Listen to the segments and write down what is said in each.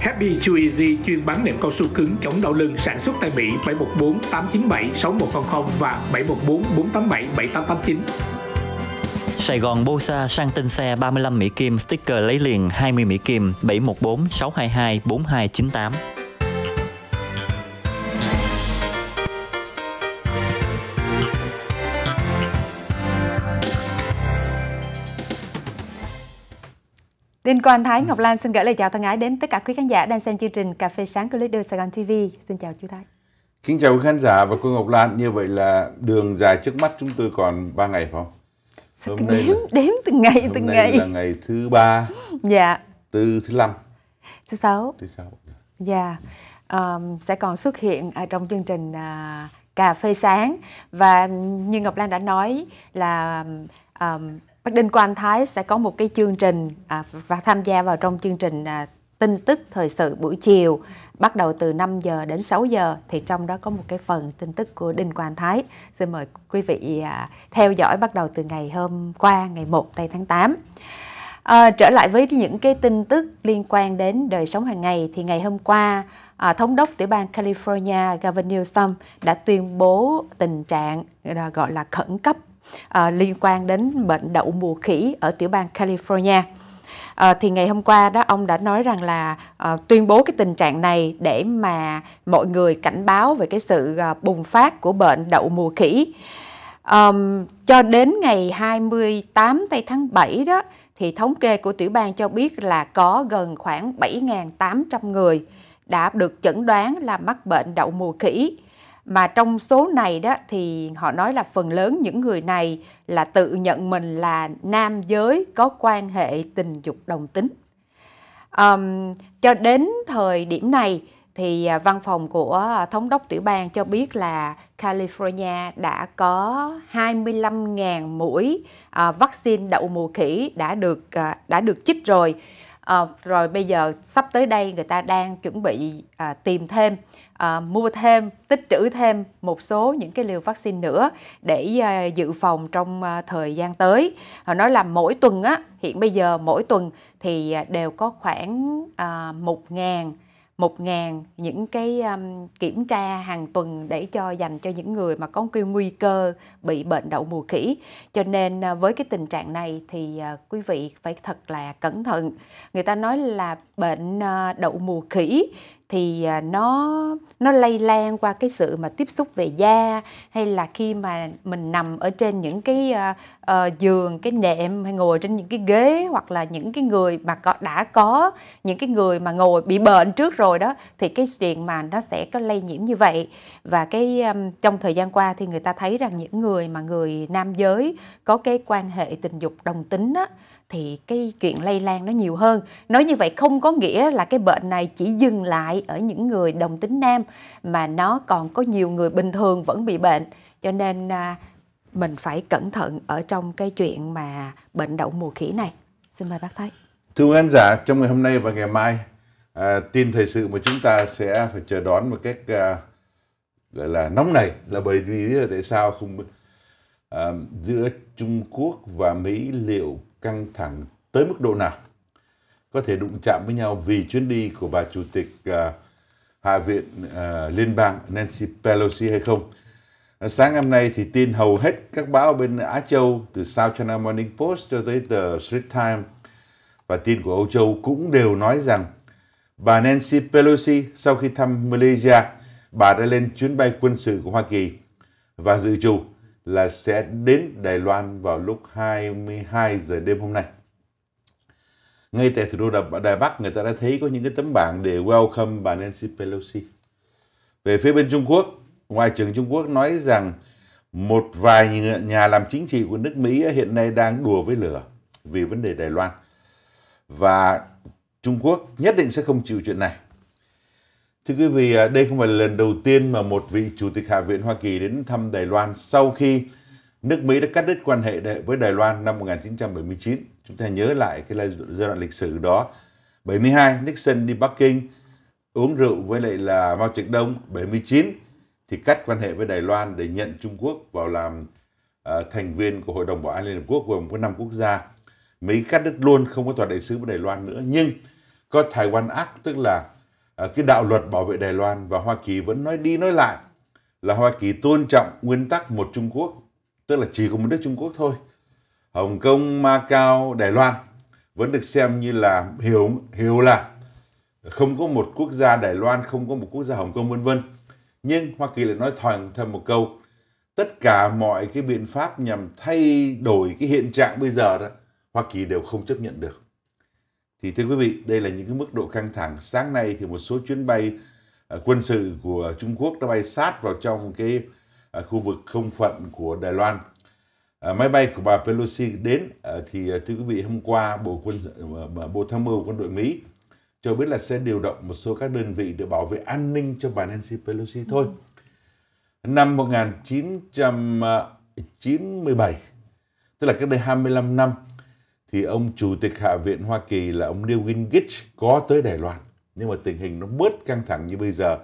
Happy Chewy chuyên bán nệm cao su cứng chống đau lưng sản xuất tại Mỹ 714 897 6100 và 714 487 7889. Sài Gòn Bosa sang tên xe 35 Mỹ Kim, sticker lấy liền 20 Mỹ Kim, 714 622 4298. Đinh Quang Thái ừ. Ngọc Lan xin gửi lời chào thân ái đến tất cả quý khán giả đang xem chương trình Cà phê sáng của Leader Sài Gòn TV. Xin chào chú Thái. Kính chào quý khán giả và cô Ngọc Lan. Như vậy là đường dài trước mắt chúng tôi còn 3 ngày phải không? Sao hôm nay đếm, là, đếm từng ngày hôm từng nay ngày. là ngày thứ ba. Dạ. Từ thứ năm. Thứ sáu. Thứ sáu. Dạ. Um, sẽ còn xuất hiện ở trong chương trình uh, cà phê sáng và như Ngọc Lan đã nói là um, Bắc Đinh Quang Thái sẽ có một cái chương trình à, và tham gia vào trong chương trình à, tin tức thời sự buổi chiều bắt đầu từ 5 giờ đến 6 giờ thì trong đó có một cái phần tin tức của Đinh Quang Thái. Xin mời quý vị à, theo dõi bắt đầu từ ngày hôm qua ngày 1 tây tháng 8. À, trở lại với những cái tin tức liên quan đến đời sống hàng ngày thì ngày hôm qua à, thống đốc tiểu bang California Gavin Newsom đã tuyên bố tình trạng à, gọi là khẩn cấp à, liên quan đến bệnh đậu mùa khỉ ở tiểu bang California. À, thì ngày hôm qua đó ông đã nói rằng là à, tuyên bố cái tình trạng này để mà mọi người cảnh báo về cái sự à, bùng phát của bệnh đậu mùa khỉ. Um, cho đến ngày 28 tây tháng 7 đó thì thống kê của tiểu bang cho biết là có gần khoảng 7.800 người đã được chẩn đoán là mắc bệnh đậu mùa khỉ mà trong số này đó thì họ nói là phần lớn những người này là tự nhận mình là nam giới có quan hệ tình dục đồng tính um, cho đến thời điểm này thì à, văn phòng của à, thống đốc tiểu bang cho biết là California đã có 25.000 mũi à, vaccine đậu mùa khỉ đã được đã được chích rồi à, rồi bây giờ sắp tới đây người ta đang chuẩn bị à, tìm thêm à, mua thêm tích trữ thêm một số những cái liều vaccine nữa để à, dự phòng trong à, thời gian tới họ nói là mỗi tuần á hiện bây giờ mỗi tuần thì à, đều có khoảng à, một ngàn 1.000 những cái um, kiểm tra hàng tuần để cho dành cho những người mà có cái nguy cơ bị bệnh đậu mùa khỉ. Cho nên uh, với cái tình trạng này thì uh, quý vị phải thật là cẩn thận. Người ta nói là bệnh uh, đậu mùa khỉ thì à, nó nó lây lan qua cái sự mà tiếp xúc về da hay là khi mà mình nằm ở trên những cái uh, uh, giường cái nệm hay ngồi trên những cái ghế hoặc là những cái người mà có, đã có những cái người mà ngồi bị bệnh trước rồi đó thì cái chuyện mà nó sẽ có lây nhiễm như vậy và cái um, trong thời gian qua thì người ta thấy rằng những người mà người nam giới có cái quan hệ tình dục đồng tính á thì cái chuyện lây lan nó nhiều hơn. Nói như vậy không có nghĩa là cái bệnh này chỉ dừng lại ở những người đồng tính nam mà nó còn có nhiều người bình thường vẫn bị bệnh. Cho nên à, mình phải cẩn thận ở trong cái chuyện mà bệnh đậu mùa khỉ này. Xin mời bác Thái. Thưa quý khán giả, trong ngày hôm nay và ngày mai, à, tin thời sự mà chúng ta sẽ phải chờ đón một cách à, gọi là nóng này là bởi vì tại sao không à, giữa Trung Quốc và Mỹ liệu căng thẳng tới mức độ nào có thể đụng chạm với nhau vì chuyến đi của bà chủ tịch uh, Hạ viện uh, Liên bang Nancy Pelosi hay không. À, sáng hôm nay thì tin hầu hết các báo bên Á Châu từ South China Morning Post cho tới tờ Street Times và tin của Âu Châu cũng đều nói rằng bà Nancy Pelosi sau khi thăm Malaysia, bà đã lên chuyến bay quân sự của Hoa Kỳ và dự trù là sẽ đến Đài Loan vào lúc 22 giờ đêm hôm nay. Ngay tại thủ đô Đài Bắc, người ta đã thấy có những cái tấm bảng để welcome bà Nancy Pelosi. Về phía bên Trung Quốc, Ngoại trưởng Trung Quốc nói rằng một vài nhà làm chính trị của nước Mỹ hiện nay đang đùa với lửa vì vấn đề Đài Loan. Và Trung Quốc nhất định sẽ không chịu chuyện này. Thưa quý vị, à, đây không phải là lần đầu tiên mà một vị Chủ tịch Hạ viện Hoa Kỳ đến thăm Đài Loan sau khi nước Mỹ đã cắt đứt quan hệ với Đài Loan năm 1979. Chúng ta nhớ lại cái giai đoạn lịch sử đó. 72, Nixon đi Bắc Kinh uống rượu với lại là Mao Trạch Đông. 79 thì cắt quan hệ với Đài Loan để nhận Trung Quốc vào làm uh, thành viên của Hội đồng Bảo an Liên Hợp Quốc gồm có 5 quốc gia. Mỹ cắt đứt luôn, không có tòa đại sứ với Đài Loan nữa. Nhưng có Taiwan Act, tức là À, cái đạo luật bảo vệ Đài Loan và Hoa Kỳ vẫn nói đi nói lại là Hoa Kỳ tôn trọng nguyên tắc một Trung Quốc, tức là chỉ có một nước Trung Quốc thôi. Hồng Kông, Macau, Đài Loan vẫn được xem như là hiểu hiểu là không có một quốc gia Đài Loan, không có một quốc gia Hồng Kông vân vân. Nhưng Hoa Kỳ lại nói thoảng thêm một câu, tất cả mọi cái biện pháp nhằm thay đổi cái hiện trạng bây giờ đó, Hoa Kỳ đều không chấp nhận được. Thì thưa quý vị, đây là những cái mức độ căng thẳng. Sáng nay thì một số chuyến bay à, quân sự của Trung Quốc đã bay sát vào trong cái à, khu vực không phận của Đài Loan. À, máy bay của bà Pelosi đến thì thưa quý vị hôm qua Bộ quân Bộ Tham mưu quân đội Mỹ cho biết là sẽ điều động một số các đơn vị để bảo vệ an ninh cho bà Nancy Pelosi thôi. Ừ. Năm 1997, tức là cách đây 25 năm, thì ông chủ tịch Hạ viện Hoa Kỳ là ông Newt Gingrich có tới Đài Loan. Nhưng mà tình hình nó bớt căng thẳng như bây giờ.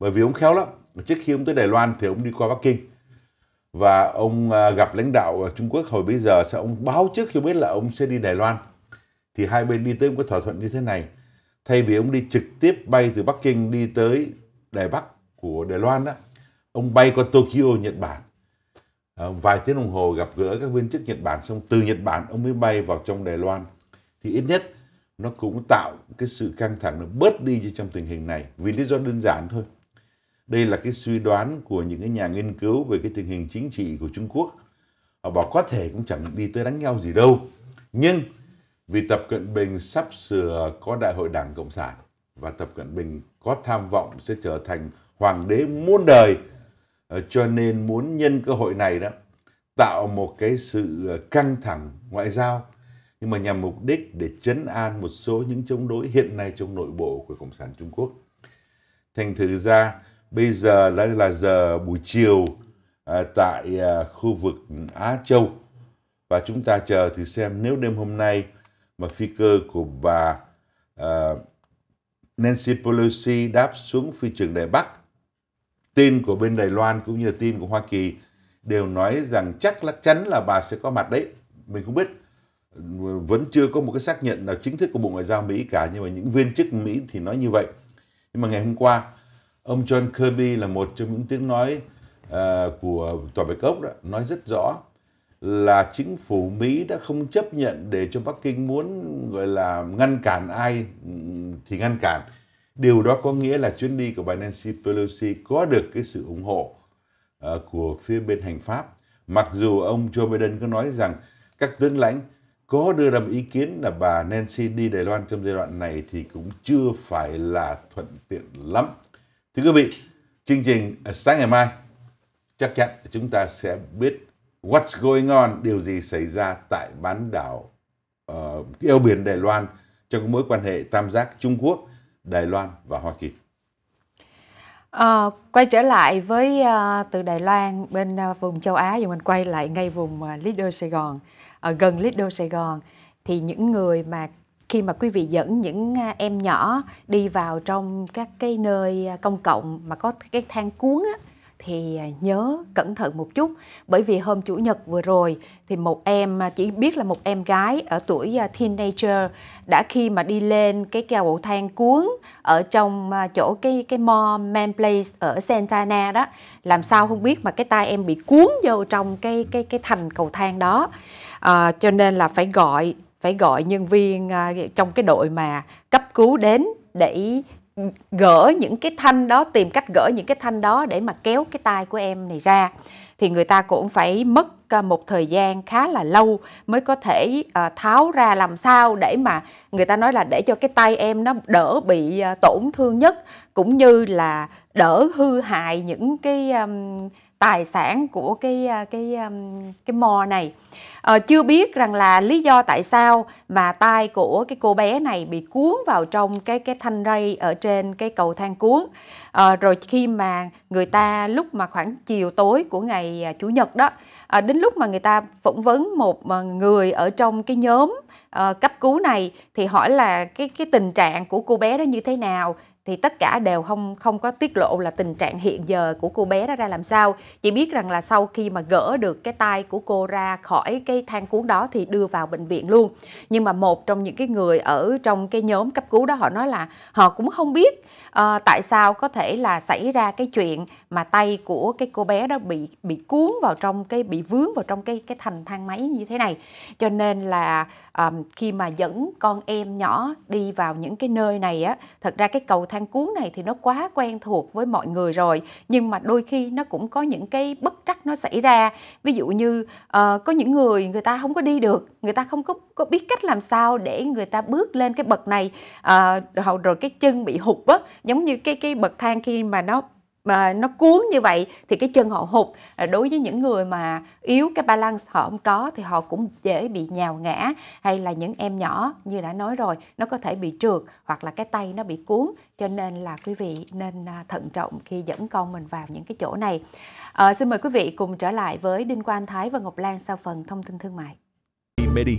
Bởi vì ông khéo lắm. Trước khi ông tới Đài Loan thì ông đi qua Bắc Kinh. Và ông à, gặp lãnh đạo Trung Quốc hồi bây giờ sẽ ông báo trước khi biết là ông sẽ đi Đài Loan. Thì hai bên đi tới một cái thỏa thuận như thế này. Thay vì ông đi trực tiếp bay từ Bắc Kinh đi tới Đài Bắc của Đài Loan đó, ông bay qua Tokyo, Nhật Bản Ờ, vài tiếng đồng hồ gặp gỡ các viên chức Nhật Bản xong từ Nhật Bản ông mới bay vào trong Đài Loan thì ít nhất nó cũng tạo cái sự căng thẳng nó bớt đi trong tình hình này vì lý do đơn giản thôi đây là cái suy đoán của những cái nhà nghiên cứu về cái tình hình chính trị của Trung Quốc họ bảo có thể cũng chẳng đi tới đánh nhau gì đâu nhưng vì Tập Cận Bình sắp sửa có đại hội đảng cộng sản và Tập Cận Bình có tham vọng sẽ trở thành hoàng đế muôn đời Ờ, cho nên muốn nhân cơ hội này đó tạo một cái sự ờ, căng thẳng ngoại giao nhưng mà nhằm mục đích để chấn an một số những chống đối hiện nay trong nội bộ của Cộng sản Trung Quốc. Thành thử ra bây giờ là, là giờ buổi chiều à, tại à, khu vực Á Châu và chúng ta chờ thì xem nếu đêm hôm nay mà phi cơ của bà à, Nancy Pelosi đáp xuống phi trường Đài Bắc tin của bên Đài Loan cũng như là tin của Hoa Kỳ đều nói rằng chắc lắc chắn là bà sẽ có mặt đấy. Mình không biết vẫn chưa có một cái xác nhận nào chính thức của Bộ Ngoại giao Mỹ cả nhưng mà những viên chức Mỹ thì nói như vậy. Nhưng mà ngày hôm qua ông John Kirby là một trong những tiếng nói uh, của tòa bạch ốc đó nói rất rõ là chính phủ Mỹ đã không chấp nhận để cho Bắc Kinh muốn gọi là ngăn cản ai thì ngăn cản Điều đó có nghĩa là chuyến đi của bà Nancy Pelosi có được cái sự ủng hộ uh, của phía bên hành pháp. Mặc dù ông Joe Biden có nói rằng các tướng lãnh có đưa ra một ý kiến là bà Nancy đi Đài Loan trong giai đoạn này thì cũng chưa phải là thuận tiện lắm. Thưa quý vị, chương trình ờ, sáng ngày mai chắc chắn chúng ta sẽ biết what's going on, điều gì xảy ra tại bán đảo uh, eo biển Đài Loan trong mối quan hệ tam giác Trung Quốc Đài Loan và Hoa Kỳ. À, quay trở lại với uh, từ Đài Loan bên uh, vùng châu Á thì mình quay lại ngay vùng uh, Lido Sài Gòn uh, gần Lido Sài Gòn thì những người mà khi mà quý vị dẫn những em nhỏ đi vào trong các cái nơi công cộng mà có cái thang cuốn á, thì à, nhớ cẩn thận một chút bởi vì hôm chủ nhật vừa rồi thì một em à, chỉ biết là một em gái ở tuổi à, teenager đã khi mà đi lên cái cầu thang cuốn ở trong chỗ cái cái mall Man Place ở Santana đó làm sao không biết mà cái tay em bị cuốn vô trong cái cái cái thành cầu thang đó à, cho nên là phải gọi phải gọi nhân viên trong cái đội mà cấp cứu đến để gỡ những cái thanh đó tìm cách gỡ những cái thanh đó để mà kéo cái tay của em này ra thì người ta cũng phải mất à, một thời gian khá là lâu mới có thể à, tháo ra làm sao để mà người ta nói là để cho cái tay em nó đỡ bị à, tổn thương nhất cũng như là đỡ hư hại những cái tài sản của cái uh, cái cái mò này à, chưa biết rằng là lý do tại sao mà tay của cái cô bé này bị cuốn vào trong cái cái thanh ray ở trên cái cầu thang cuốn à, rồi khi mà người ta lúc mà khoảng chiều tối của ngày à, chủ nhật đó à, đến lúc mà người ta phỏng vấn một người ở trong cái nhóm à, cấp cứu này thì hỏi là cái cái tình trạng của cô bé đó như thế nào thì tất cả đều không không có tiết lộ là tình trạng hiện giờ của cô bé đó ra làm sao chỉ biết rằng là sau khi mà gỡ được cái tay của cô ra khỏi cái thang cuốn đó thì đưa vào bệnh viện luôn nhưng mà một trong những cái người ở trong cái nhóm cấp cứu đó họ nói là họ cũng không biết uh, tại sao có thể là xảy ra cái chuyện mà tay của cái cô bé đó bị bị cuốn vào trong cái bị vướng vào trong cái cái thành thang máy như thế này cho nên là um, khi mà dẫn con em nhỏ đi vào những cái nơi này á thật ra cái cầu thang cuốn này thì nó quá quen thuộc với mọi người rồi nhưng mà đôi khi nó cũng có những cái bất trắc nó xảy ra ví dụ như uh, có những người người ta không có đi được người ta không có có biết cách làm sao để người ta bước lên cái bậc này uh, rồi, rồi cái chân bị hụt á giống như cái cái bậc thang khi mà nó mà nó cuốn như vậy thì cái chân họ hụt à, đối với những người mà yếu cái balance họ không có thì họ cũng dễ bị nhào ngã hay là những em nhỏ như đã nói rồi nó có thể bị trượt hoặc là cái tay nó bị cuốn cho nên là quý vị nên à, thận trọng khi dẫn con mình vào những cái chỗ này à, xin mời quý vị cùng trở lại với Đinh Quang Thái và Ngọc Lan sau phần thông tin thương mại. Medi.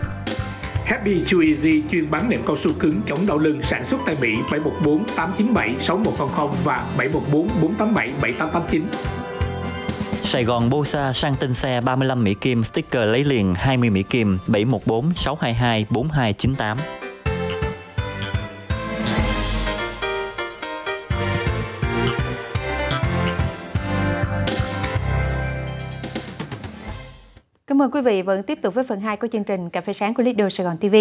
Happy Chew Easy chuyên bán nệm cao su cứng chống đau lưng sản xuất tại Mỹ 714 897 6100 và 714 487 7889. Sài Gòn Bosa sang tên xe 35 Mỹ Kim, sticker lấy liền 20 Mỹ Kim, 714 622 4298. Cảm ơn quý vị vẫn tiếp tục với phần 2 của chương trình Cà phê sáng của Leader Sài Gòn TV.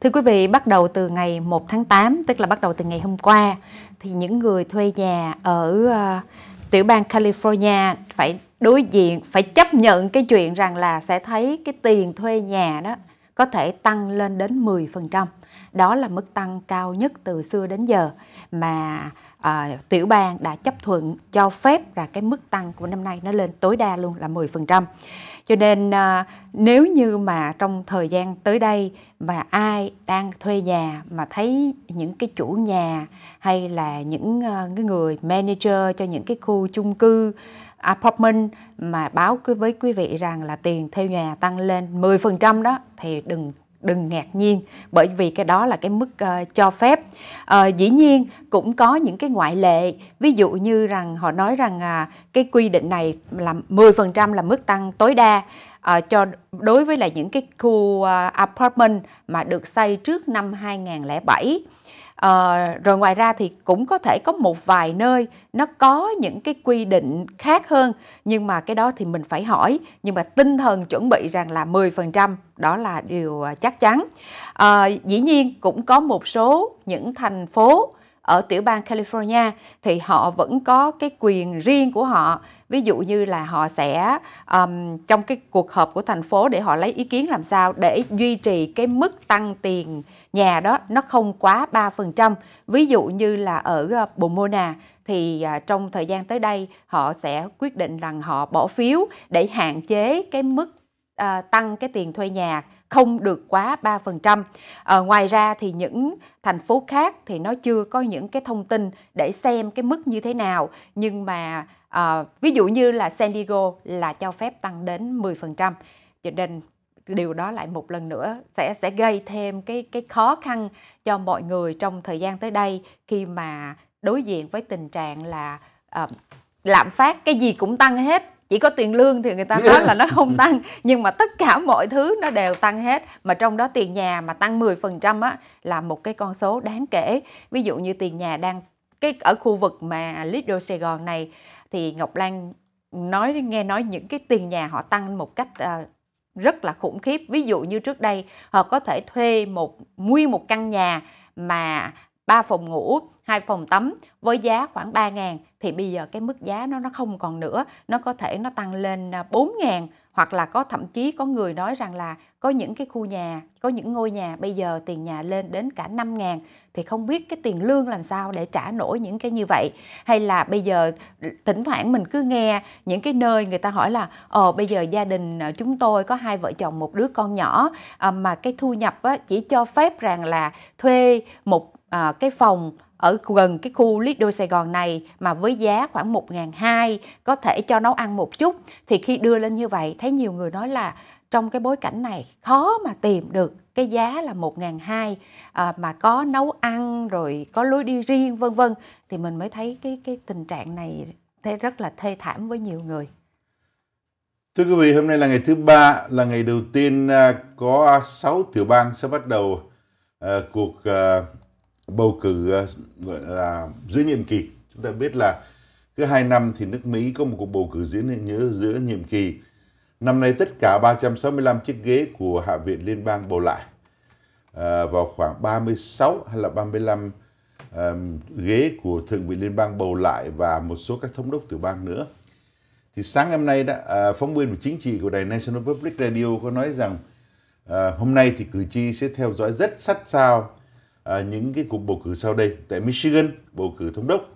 Thưa quý vị, bắt đầu từ ngày 1 tháng 8, tức là bắt đầu từ ngày hôm qua, thì những người thuê nhà ở uh, tiểu bang California phải đối diện, phải chấp nhận cái chuyện rằng là sẽ thấy cái tiền thuê nhà đó có thể tăng lên đến 10%. Đó là mức tăng cao nhất từ xưa đến giờ mà à, tiểu bang đã chấp thuận cho phép là cái mức tăng của năm nay nó lên tối đa luôn là 10% cho nên à, nếu như mà trong thời gian tới đây mà ai đang thuê nhà mà thấy những cái chủ nhà hay là những à, cái người manager cho những cái khu chung cư apartment mà báo với quý vị rằng là tiền thuê nhà tăng lên 10% đó thì đừng đừng ngạc nhiên bởi vì cái đó là cái mức uh, cho phép uh, dĩ nhiên cũng có những cái ngoại lệ ví dụ như rằng họ nói rằng uh, cái quy định này là 10% là mức tăng tối đa uh, cho đối với là những cái khu uh, apartment mà được xây trước năm 2007 À, rồi ngoài ra thì cũng có thể có một vài nơi nó có những cái quy định khác hơn nhưng mà cái đó thì mình phải hỏi nhưng mà tinh thần chuẩn bị rằng là 10% đó là điều à, chắc chắn. À, dĩ nhiên cũng có một số những thành phố ở tiểu bang California thì họ vẫn có cái quyền riêng của họ ví dụ như là họ sẽ um, trong cái cuộc họp của thành phố để họ lấy ý kiến làm sao để duy trì cái mức tăng tiền nhà đó nó không quá 3%. Ví dụ như là ở Pomona ờ, thì à, trong thời gian tới đây họ sẽ quyết định rằng họ bỏ phiếu để hạn chế cái mức à, tăng cái tiền thuê nhà không được quá 3%. À, ờ, ngoài ra thì những thành phố khác thì nó chưa có những cái thông tin để xem cái mức như thế nào nhưng mà à, ví dụ như là San Diego là cho phép tăng đến 10%. Cho nên điều đó lại một lần nữa sẽ sẽ gây thêm cái cái khó khăn cho mọi người trong thời gian tới đây khi mà đối diện với tình trạng là uh, lạm phát cái gì cũng tăng hết chỉ có tiền lương thì người ta nói là nó không tăng nhưng mà tất cả mọi thứ nó đều tăng hết mà trong đó tiền nhà mà tăng 10% á là một cái con số đáng kể ví dụ như tiền nhà đang cái ở khu vực mà Lido Sài Gòn này thì Ngọc Lan nói nghe nói những cái tiền nhà họ tăng một cách uh, rất là khủng khiếp ví dụ như trước đây họ có thể thuê một nguyên một căn nhà mà ba phòng ngủ, hai phòng tắm với giá khoảng 3 ngàn thì bây giờ cái mức giá nó nó không còn nữa, nó có thể nó tăng lên 4 à, ngàn hoặc là có thậm chí có người nói rằng là có những cái khu nhà có những ngôi nhà bây giờ tiền nhà lên đến cả 5 ngàn thì không biết cái tiền lương làm sao để trả nổi những cái như vậy hay là bây giờ thỉnh thoảng mình cứ nghe những cái nơi người ta hỏi là ờ bây giờ gia đình ờ, chúng tôi có hai vợ chồng một đứa con nhỏ ờ, mà cái thu nhập chỉ cho phép rằng là thuê một ờ, cái phòng ở gần cái khu Lido Sài Gòn này mà với giá khoảng 1.200 có thể cho nấu ăn một chút thì khi đưa lên như vậy thấy nhiều người nói là trong cái bối cảnh này khó mà tìm được cái giá là 1.200 à, mà có nấu ăn rồi có lối đi riêng vân vân thì mình mới thấy cái cái tình trạng này thấy rất là thê thảm với nhiều người. Thưa quý vị, hôm nay là ngày thứ ba, là ngày đầu tiên à, có 6 tiểu bang sẽ bắt đầu uh, cuộc uh, bầu cử ờ, gọi là giữa nhiệm kỳ chúng ta biết là cứ hai năm thì nước Mỹ có một cuộc bầu cử diễn nhớ giữa nhiệm kỳ năm nay tất cả 365 chiếc ghế của Hạ viện liên bang bầu lại à, vào khoảng 36 hay là 35 um, ghế của thượng viện liên bang bầu lại và một số các thống đốc tiểu bang nữa thì sáng hôm nay đã à, ờ, phóng viên của chính trị của đài National Public Radio có nói rằng à, hôm nay thì cử tri sẽ theo dõi rất sát sao à, những cái cuộc bầu cử sau đây tại Michigan bầu cử thống đốc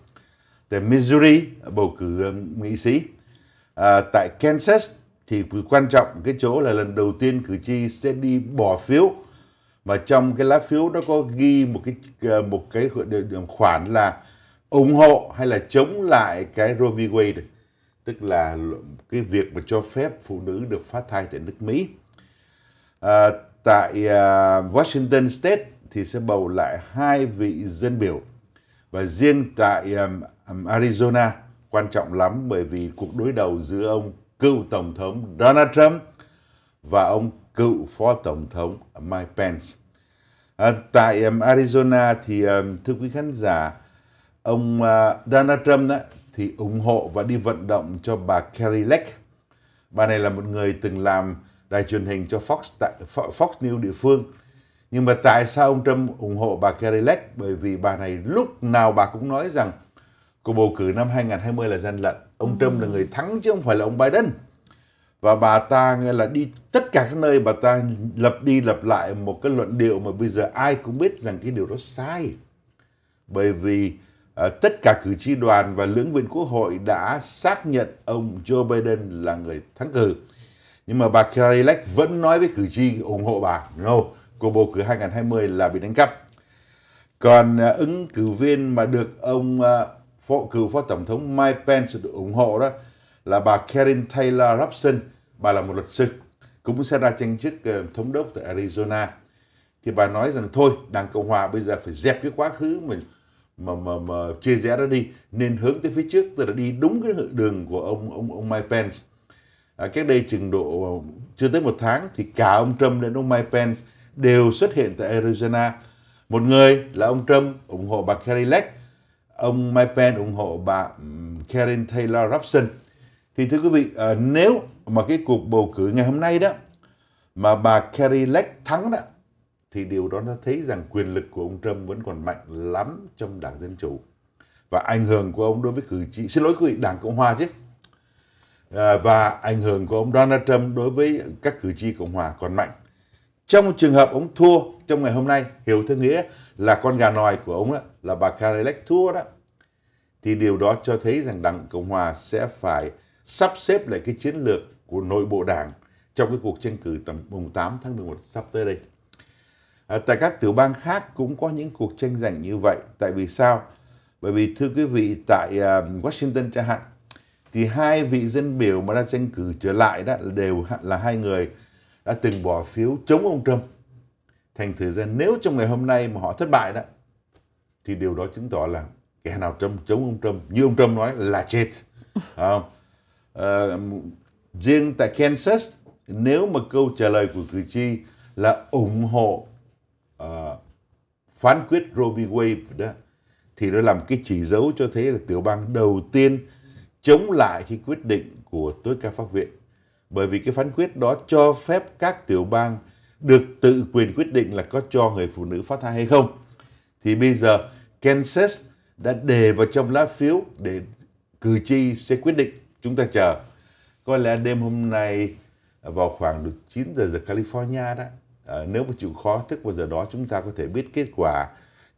tại Missouri bầu cử à, nghị sĩ à, tại Kansas thì quan trọng cái chỗ là lần đầu tiên cử tri sẽ đi bỏ phiếu và trong cái lá phiếu nó có ghi một cái à, một cái khoản là ủng hộ hay là chống lại cái Roe v. Wade tức là cái việc mà cho phép phụ nữ được phá thai tại nước Mỹ à, tại uh, Washington State thì sẽ bầu lại hai vị dân biểu và riêng tại um, um, Arizona quan trọng lắm bởi vì cuộc đối đầu giữa ông cựu tổng thống Donald Trump và ông cựu phó tổng thống Mike Pence. À, tại um, Arizona thì um, thưa quý khán giả, ông uh, Donald Trump đó, thì ủng hộ và đi vận động cho bà Carrie Lake. Bà này là một người từng làm đài truyền hình cho Fox tại Fox News địa phương nhưng mà tại sao ông Trump ủng hộ bà Kerry Lake? Bởi vì bà này lúc nào bà cũng nói rằng cuộc bầu cử năm 2020 là gian lận. Ông Trump là người thắng chứ không phải là ông Biden. Và bà ta nghe là đi tất cả các nơi bà ta lập đi lập lại một cái luận điệu mà bây giờ ai cũng biết rằng cái điều đó sai. Bởi vì uh, tất cả cử tri đoàn và lưỡng viện quốc hội đã xác nhận ông Joe Biden là người thắng cử. Nhưng mà bà Kerry Lake vẫn nói với cử tri ủng hộ bà. No, của bầu cử 2020 là bị đánh cắp. Còn à, ứng cử viên mà được ông à, phó cựu phó tổng thống Mike Pence ủng hộ đó là bà Karen Taylor Robson, bà là một luật sư cũng sẽ ra tranh chức à, thống đốc tại Arizona. Thì bà nói rằng thôi, Đảng Cộng hòa bây giờ phải dẹp cái quá khứ mình mà mà mà chia rẽ đó đi nên hướng tới phía trước tức là đi đúng cái đường của ông ông ông Mike Pence à, cách đây chừng độ chưa tới một tháng thì cả ông Trump lẫn ông Mike Pence đều xuất hiện tại Arizona. Một người là ông Trump ủng hộ bà Kerry Lake, ông Mike Pence ủng hộ bà Karen Taylor Robson. Thì thưa quý vị, ờ, nếu mà cái cuộc bầu cử ngày hôm nay đó mà bà Kerry Lake thắng đó thì điều đó nó thấy rằng quyền lực của ông Trump vẫn còn mạnh lắm trong Đảng Dân Chủ và ảnh hưởng của ông đối với cử tri xin lỗi quý vị Đảng Cộng Hòa chứ ờ, và ảnh hưởng của ông Donald Trump đối với các cử tri Cộng Hòa còn mạnh trong trường hợp ông thua trong ngày hôm nay, hiểu theo nghĩa là con gà nòi của ông đó, là bà Karelek thua đó, thì điều đó cho thấy rằng Đảng Cộng Hòa sẽ phải sắp xếp lại cái chiến lược của nội bộ đảng trong cái cuộc tranh cử tầm mùng 8 tháng 11 sắp tới đây. À, tại các tiểu bang khác cũng có những cuộc tranh giành như vậy. Tại vì sao? Bởi vì thưa quý vị, tại uh, Washington chẳng hạn, thì hai vị dân biểu mà đã tranh cử trở lại đó đều là hai người đã từng bỏ phiếu chống ông Trump. Thành thử ra nếu trong ngày hôm nay mà họ thất bại đó, thì điều đó chứng tỏ là kẻ nào Trump chống ông Trump, như ông Trump nói là chết. À, à, riêng tại Kansas, nếu mà câu trả lời của cử tri là ủng hộ à, phán quyết Roe v. Wade đó, thì nó làm cái chỉ dấu cho thấy là tiểu bang đầu tiên chống lại cái quyết định của tối cao pháp viện bởi vì cái phán quyết đó cho phép các tiểu bang được tự quyền quyết định là có cho người phụ nữ phá thai hay không. Thì bây giờ Kansas đã đề vào trong lá phiếu để cử tri sẽ quyết định. Chúng ta chờ. Có lẽ đêm hôm nay à, vào khoảng được 9 giờ giờ California đó, à, nếu mà chịu khó thức vào giờ đó chúng ta có thể biết kết quả.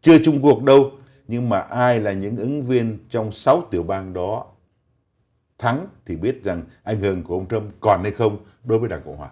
Chưa chung cuộc đâu, nhưng mà ai là những ứng viên trong 6 tiểu bang đó thắng thì biết rằng ảnh hưởng của ông Trump còn hay không đối với Đảng Cộng Hòa.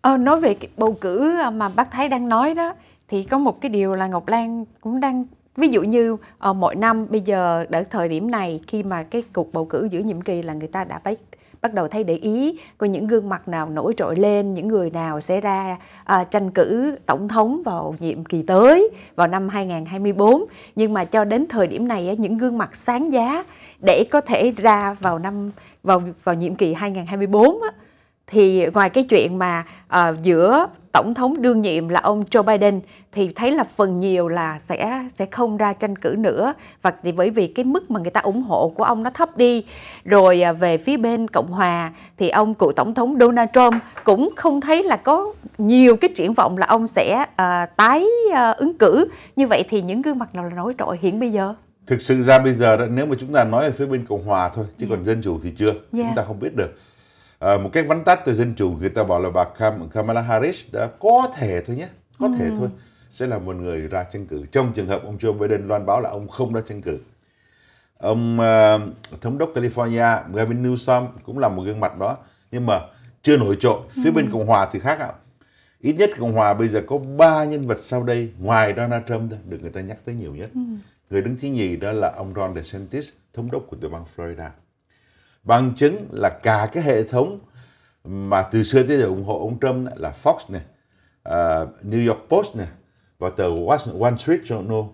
Ờ, nói về cái bầu cử ờ, mà bác Thái đang nói đó thì có một cái điều là Ngọc Lan cũng đang ví dụ như uh, ờ, mỗi năm bây giờ ở thời điểm này khi mà cái cuộc bầu cử giữa nhiệm kỳ là người ta đã bắt bắt đầu thấy để ý có những gương mặt nào nổi trội lên những người nào sẽ ra à, tranh cử tổng thống vào nhiệm kỳ tới vào năm 2024 nhưng mà cho đến thời điểm này những gương mặt sáng giá để có thể ra vào năm vào vào nhiệm kỳ 2024 thì ngoài cái chuyện mà à, giữa tổng thống đương nhiệm là ông Joe Biden thì thấy là phần nhiều là sẽ sẽ không ra tranh cử nữa và thì bởi vì cái mức mà người ta ủng hộ của ông nó thấp đi rồi à, về phía bên cộng hòa thì ông cựu tổng thống Donald Trump cũng không thấy là có nhiều cái triển vọng là ông sẽ uh, tái uh, ứng cử như vậy thì những gương mặt nào là nổi trội hiện bây giờ thực sự ra bây giờ đó, nếu mà chúng ta nói về phía bên cộng hòa thôi chứ yeah. còn dạ. dân chủ thì chưa yeah. chúng dạ. ta không biết được Ờ, một cái vắn tắt từ dân chủ người ta bảo là bà Kamala Harris đã có thể thôi nhé có ừ. thể thôi sẽ là một người ra tranh cử trong trường hợp ông Joe Biden loan báo là ông không ra tranh cử ông uh, thống đốc California Gavin Newsom cũng là một gương mặt đó nhưng mà chưa nổi trội phía ừ. bên cộng hòa thì khác ạ ít nhất cộng hòa bây giờ có ba nhân vật sau đây ngoài Donald Trump thôi, được người ta nhắc tới nhiều nhất ừ. người đứng thứ nhì đó là ông Ron DeSantis thống đốc của tiểu bang Florida bằng chứng là cả cái hệ thống mà từ xưa tới giờ ủng hộ ông Trump là Fox này, uh, New York Post này và tờ Wall Street Journal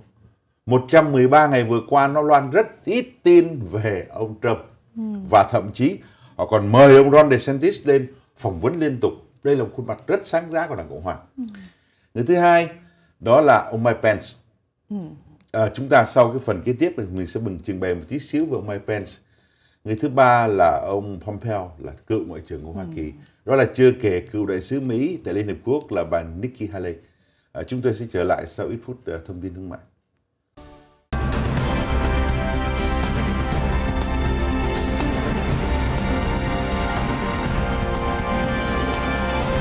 113 ngày vừa qua nó loan rất ít tin về ông Trump ừ. và thậm chí họ còn mời ông Ron DeSantis lên phỏng vấn liên tục đây là một khuôn mặt rất sáng giá của đảng cộng hòa ừ. người thứ hai đó là ông Mike Pence ừ. à, chúng ta sau cái phần kế tiếp thì mình sẽ bình trình bày một tí xíu về ông Mike Pence Người thứ ba là ông Pompeo là cựu ngoại trưởng của Hoa ừ. Kỳ. Đó là chưa kể cựu đại sứ Mỹ tại Liên Hợp Quốc là bà Nikki Haley. À, chúng tôi sẽ trở lại sau ít phút uh, thông tin thương mại.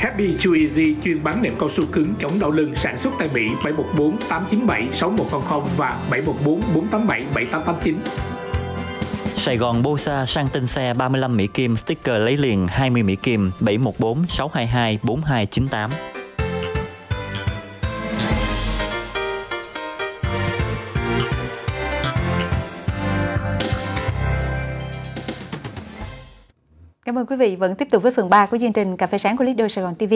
Happy Chew Easy chuyên bán nệm cao su cứng chống đau lưng sản xuất tại Mỹ 714 897 6100 và 714 487 7889. Sài Gòn Bosa sang tên xe 35 Mỹ Kim, sticker lấy liền 20 Mỹ Kim, 714 622 4298. Cảm ơn quý vị vẫn tiếp tục với phần 3 của chương trình Cà phê sáng của Lido Sài Gòn TV.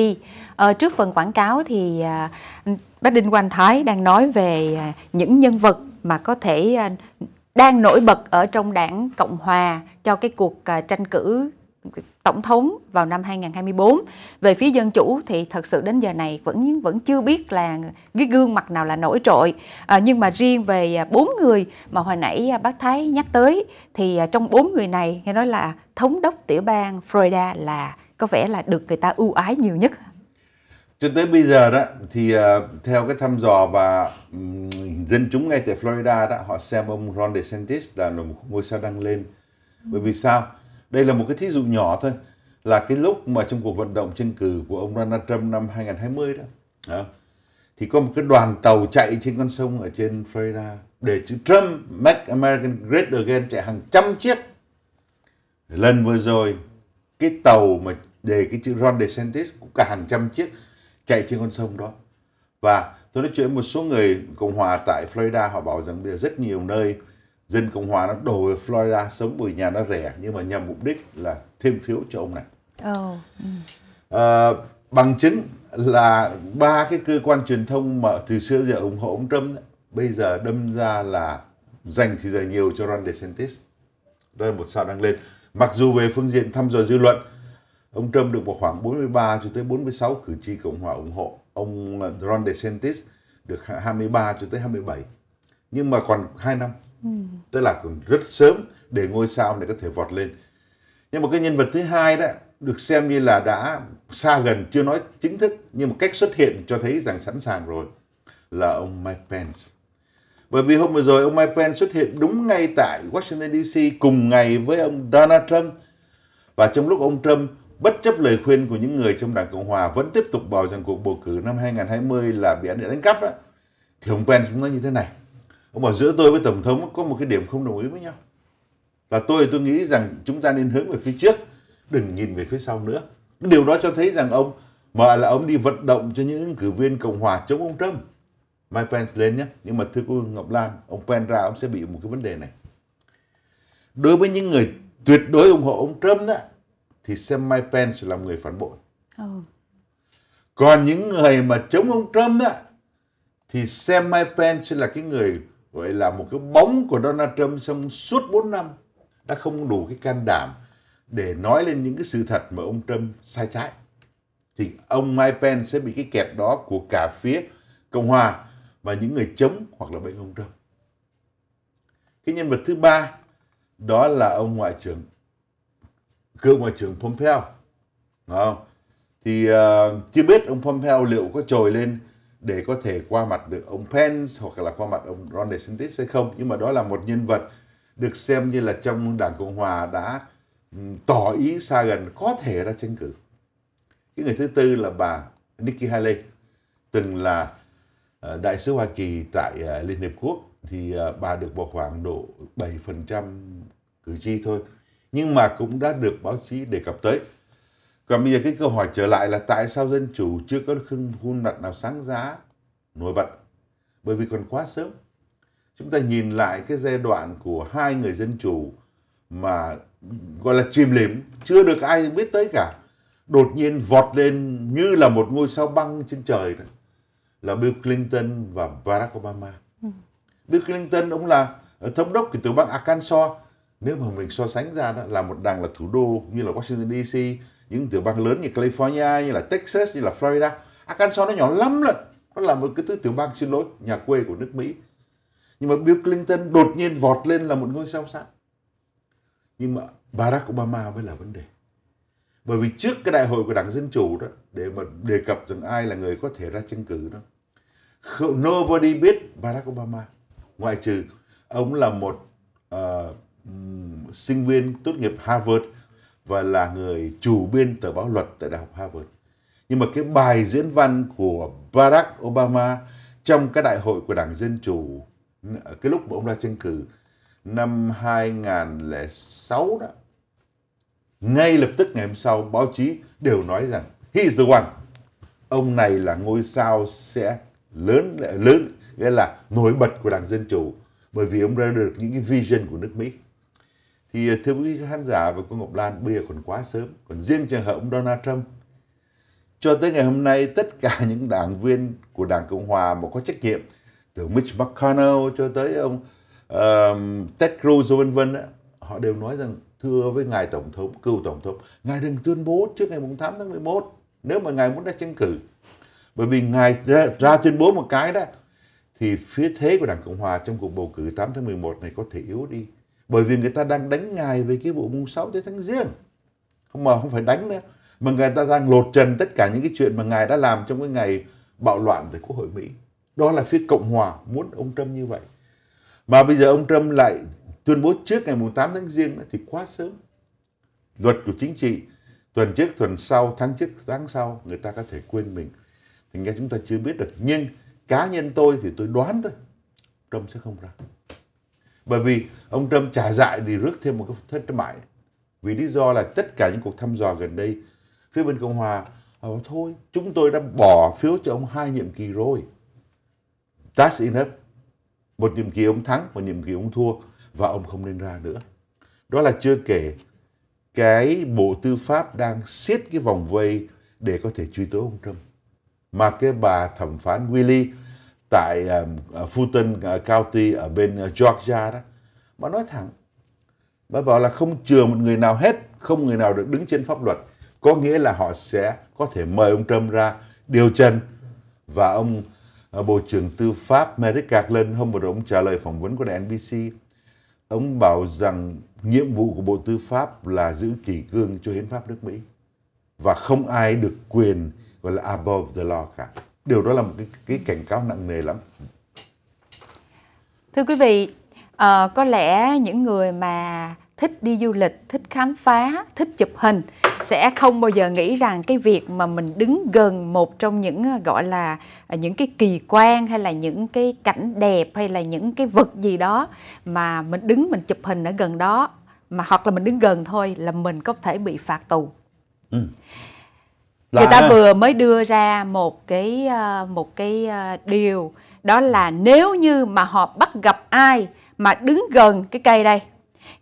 Ờ, trước phần quảng cáo thì à, bác Đinh Quang Thái đang nói về à, những nhân vật mà có thể à, đang nổi bật ở trong đảng Cộng Hòa cho cái cuộc tranh cử tổng thống vào năm 2024. Về phía dân chủ thì thật sự đến giờ này vẫn vẫn chưa biết là cái gương mặt nào là nổi trội. À, nhưng mà riêng về à, bốn người mà hồi nãy à, bác Thái nhắc tới thì à, trong bốn người này hay nói là thống đốc tiểu bang Florida là có vẻ là được người ta ưu ái nhiều nhất. Cho tới bây giờ đó thì theo cái thăm dò và dân chúng ngay tại Florida đã họ xem ông Ron DeSantis là một ngôi sao đang lên. Bởi vì sao? Đây là một cái thí dụ nhỏ thôi là cái lúc mà trong cuộc vận động tranh cử của ông Donald Trump năm 2020 đó. đó thì có một cái đoàn tàu chạy trên con sông ở trên Florida để chữ Trump Make American Great Again chạy hàng trăm chiếc. Lần vừa rồi cái tàu mà để cái chữ Ron DeSantis cũng cả hàng trăm chiếc chạy trên con sông đó. Và tôi nói chuyện với một số người Cộng hòa tại Florida họ bảo rằng bây giờ rất nhiều nơi dân cộng hòa nó đổ về Florida sống bởi nhà nó rẻ nhưng mà nhằm mục đích là thêm phiếu cho ông này oh. à, bằng chứng là ba cái cơ quan truyền thông mà từ xưa giờ ủng hộ ông Trump bây giờ đâm ra là dành thì giờ nhiều cho Ron DeSantis Đây là một sao đang lên mặc dù về phương diện thăm dò dư luận ông Trump được vào khoảng 43 cho tới 46 cử tri cộng hòa ủng hộ ông ờ, Ron DeSantis được 23 cho tới 27 nhưng mà còn 2 năm ừ. tức là còn rất sớm để ngôi sao này có thể vọt lên nhưng mà cái nhân vật thứ hai đó được xem như là đã xa gần chưa nói chính thức nhưng mà cách xuất hiện cho thấy rằng sẵn sàng rồi là ông Mike Pence bởi vì hôm vừa rồi ông Mike Pence xuất hiện đúng ngay tại Washington DC cùng ngày với ông Donald Trump và trong lúc ông Trump bất chấp lời khuyên của những người trong Đảng Cộng Hòa vẫn tiếp tục bảo rằng cuộc bầu cử năm 2020 là bị ảnh đánh cắp đó thì ông Pence cũng nói như thế này ông bảo giữa tôi với tổng thống có một cái điểm không đồng ý với nhau là tôi tôi nghĩ rằng chúng ta nên hướng về phía trước đừng nhìn về phía sau nữa cái điều đó cho thấy rằng ông mà là ông đi vận động cho những ứng cử viên cộng hòa chống ông trump Mike Pence lên nhé nhưng mà thưa cô Ngọc Lan ông Pence ra ông sẽ bị một cái vấn đề này đối với những người tuyệt đối ủng hộ ông Trump đó thì xem Mike Pence là người phản bội còn những người mà chống ông Trump đó thì xem Mike Pence là cái người gọi là một cái bóng của Donald Trump trong suốt 4 năm đã không đủ cái can đảm để nói lên những cái sự thật mà ông Trump sai trái. Thì ông Mike Pence sẽ bị cái kẹt đó của cả phía Cộng Hòa và những người chống hoặc là bên ông Trump. Cái nhân vật thứ ba đó là ông Ngoại trưởng, cựu Ngoại trưởng Pompeo. Đúng không? Thì uh, chưa biết ông Pompeo liệu có trồi lên để có thể qua mặt được ông Pence hoặc là qua mặt ông Ron DeSantis hay không nhưng mà đó là một nhân vật được xem như là trong đảng cộng hòa đã tỏ ý xa gần có thể ra tranh cử cái người thứ tư là bà Nikki Haley từng là ờ, đại sứ Hoa Kỳ tại ờ, Liên Hiệp Quốc thì ờ, bà được vào khoảng độ 7% cử tri thôi nhưng mà cũng đã được báo chí đề cập tới còn bây giờ cái câu hỏi trở lại là tại sao dân chủ chưa có khung khuôn mặt nào sáng giá, nổi bật? Bởi vì còn quá sớm. Chúng ta nhìn lại cái giai đoạn của hai người dân chủ mà gọi là chìm lìm, chưa được ai biết tới cả. Đột nhiên vọt lên như là một ngôi sao băng trên trời đó. là Bill Clinton và Barack Obama. Ừ. Bill Clinton ông là thống đốc của tiểu bang Arkansas. Nếu mà mình so sánh ra đó là một đảng là thủ đô như là Washington DC những tiểu bang lớn như California như là Texas như là Florida Arkansas nó nhỏ lắm lần nó là một cái thứ tiểu bang xin lỗi nhà quê của nước Mỹ nhưng mà Bill Clinton đột nhiên vọt lên là một ngôi sao sáng nhưng mà Barack Obama mới là vấn đề bởi vì trước cái đại hội của đảng dân chủ đó để mà đề cập rằng ai là người có thể ra tranh cử đó nobody biết Barack Obama ngoại trừ ông là một uh, sinh viên tốt nghiệp Harvard và là người chủ biên tờ báo luật tại Đại học Harvard. Nhưng mà cái bài diễn văn của Barack Obama trong cái đại hội của Đảng Dân Chủ ừ, cái lúc mà ông ra tranh cử năm 2006 đó ngay lập tức ngày hôm sau báo chí đều nói rằng he is the one ông này là ngôi sao sẽ lớn lớn nghĩa là nổi bật của đảng dân chủ bởi vì ông đã được những cái vision của nước Mỹ thì à, thưa quý khán giả và cô Ngọc Lan bây giờ còn quá sớm còn riêng trường hợp ông Donald Trump cho tới ngày hôm nay tất cả những đảng viên của đảng Cộng hòa mà có trách nhiệm từ Mitch McConnell cho tới ông uh, Ted Cruz vân vân họ đều nói rằng thưa với ngài tổng thống cựu tổng thống ngài đừng tuyên bố trước ngày 8 tháng 11 nếu mà ngài muốn ra tranh cử bởi vì ngài ra, ra tuyên bố một cái đó thì phía thế của đảng cộng hòa trong cuộc bầu cử 8 tháng 11 này có thể yếu đi bởi vì người ta đang đánh ngài về cái vụ mùng 6 tới tháng riêng không mà không phải đánh nữa mà người ta đang lột trần tất cả những cái chuyện mà ngài đã làm trong cái ngày bạo loạn về quốc hội Mỹ đó là phía Cộng hòa muốn ông Trump như vậy mà bây giờ ông Trump lại tuyên bố trước ngày mùng 8 tháng riêng thì quá sớm luật của chính trị tuần trước tuần sau tháng trước tháng sau người ta có thể quên mình thành ra chúng ta chưa biết được nhưng cá nhân tôi thì tôi đoán thôi Trump sẽ không ra bởi vì ông Trump trả dại thì rước thêm một cái thất bại vì lý do là tất cả những cuộc thăm dò gần đây phía bên Cộng Hòa bảo thôi chúng tôi đã bỏ phiếu cho ông hai nhiệm kỳ rồi that's enough một nhiệm kỳ ông thắng một nhiệm kỳ ông thua và ông không nên ra nữa đó là chưa kể cái bộ tư pháp đang siết cái vòng vây để có thể truy tố ông Trump mà cái bà thẩm phán Willie tại ờ, ờ, um, Fulton ờ, County ở bên Georgia đó bà nói thẳng bà bảo là không chừa một người nào hết không người nào được đứng trên pháp luật có nghĩa là họ sẽ có thể mời ông Trump ra điều trần và ông Bộ trưởng Tư pháp Merrick Garland hôm vừa rồi ông trả lời phỏng vấn của đài NBC ông bảo rằng nhiệm vụ của Bộ Tư pháp là giữ kỷ cương cho hiến pháp nước Mỹ và không ai được quyền gọi là above the law cả điều đó là một cái, cái cảnh cáo nặng nề lắm thưa quý vị à, có lẽ những người mà thích đi du lịch thích khám phá thích chụp hình sẽ không bao giờ nghĩ rằng cái việc mà mình đứng gần một trong những ờ, gọi là ờ, những cái kỳ quan hay là những cái cảnh đẹp hay là những cái vật gì đó mà mình đứng mình chụp hình ở gần đó mà hoặc là mình đứng gần thôi là mình có thể bị phạt tù ừ là... người ta vừa mới đưa ra một cái ờ, một cái ờ, điều đó là nếu như mà họ bắt gặp ai mà đứng gần cái cây đây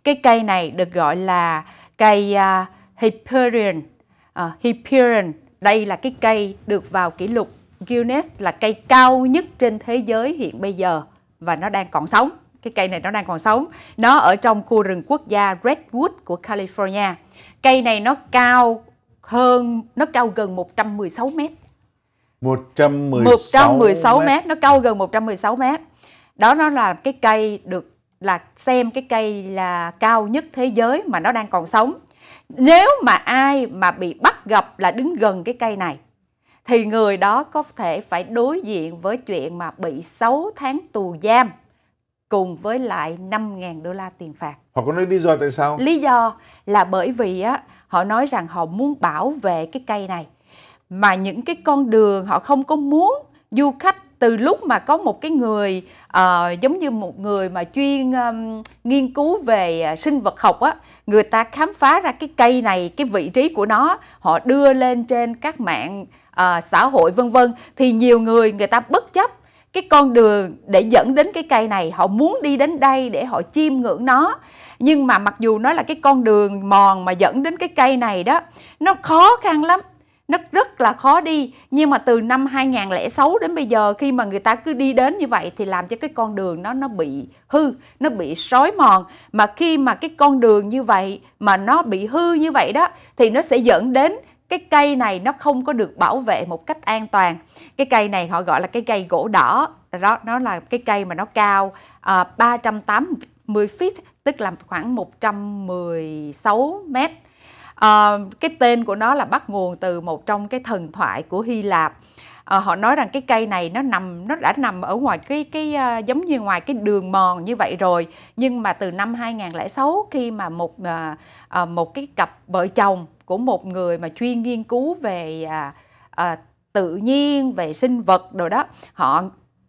cái cây này được gọi là cây ờ, Hyperion Hyperion đây là cái cây được vào kỷ lục Guinness là cây cao nhất trên thế giới hiện bây giờ và nó đang còn sống cái cây này nó đang còn sống nó ở trong khu rừng quốc gia Redwood của California cây này nó cao hơn nó cao gần 116 mét 116, 116 mét. mét nó cao gần 116 mét đó nó là cái cây được là xem cái cây là cao nhất thế giới mà nó đang còn sống nếu mà ai mà bị bắt gặp là đứng gần cái cây này thì người đó có thể phải đối diện với chuyện mà bị 6 tháng tù giam cùng với lại 5.000 đô la tiền phạt. Họ có nói lý do tại sao? Lý do là bởi vì á họ nói rằng họ muốn bảo vệ cái cây này mà những cái con đường họ không có muốn du khách từ lúc mà có một cái người uh, giống như một người mà chuyên um, nghiên cứu về ờ, sinh vật học á người ta khám phá ra cái cây này cái vị trí của nó họ đưa lên trên các mạng uh, xã hội vân vân thì nhiều người người ta bất chấp cái con đường để dẫn đến cái cây này họ muốn đi đến đây để họ chiêm ngưỡng nó nhưng mà mặc dù nó là cái con đường mòn mà dẫn đến cái cây này đó nó khó khăn lắm nó rất là khó đi nhưng mà từ năm 2006 đến bây giờ khi mà người ta cứ đi đến như vậy thì làm cho cái con đường nó nó bị hư nó bị sói mòn mà khi mà cái con đường như vậy mà nó bị hư như vậy đó thì nó sẽ dẫn đến cái cây này nó không có được bảo vệ một cách an toàn cái cây này họ gọi là cái cây gỗ đỏ đó nó là cái cây mà nó cao uh, à, 380 feet tức là khoảng 116 mét uh, cái tên của nó là bắt nguồn từ một trong cái thần thoại của Hy Lạp à, họ nói rằng cái cây này nó nằm nó đã nằm ở ngoài cái cái à, giống như ngoài cái đường mòn như vậy rồi nhưng mà từ năm 2006 khi mà một à, à, một cái cặp vợ chồng của một người mà chuyên nghiên cứu về à, à, tự nhiên về sinh vật rồi đó họ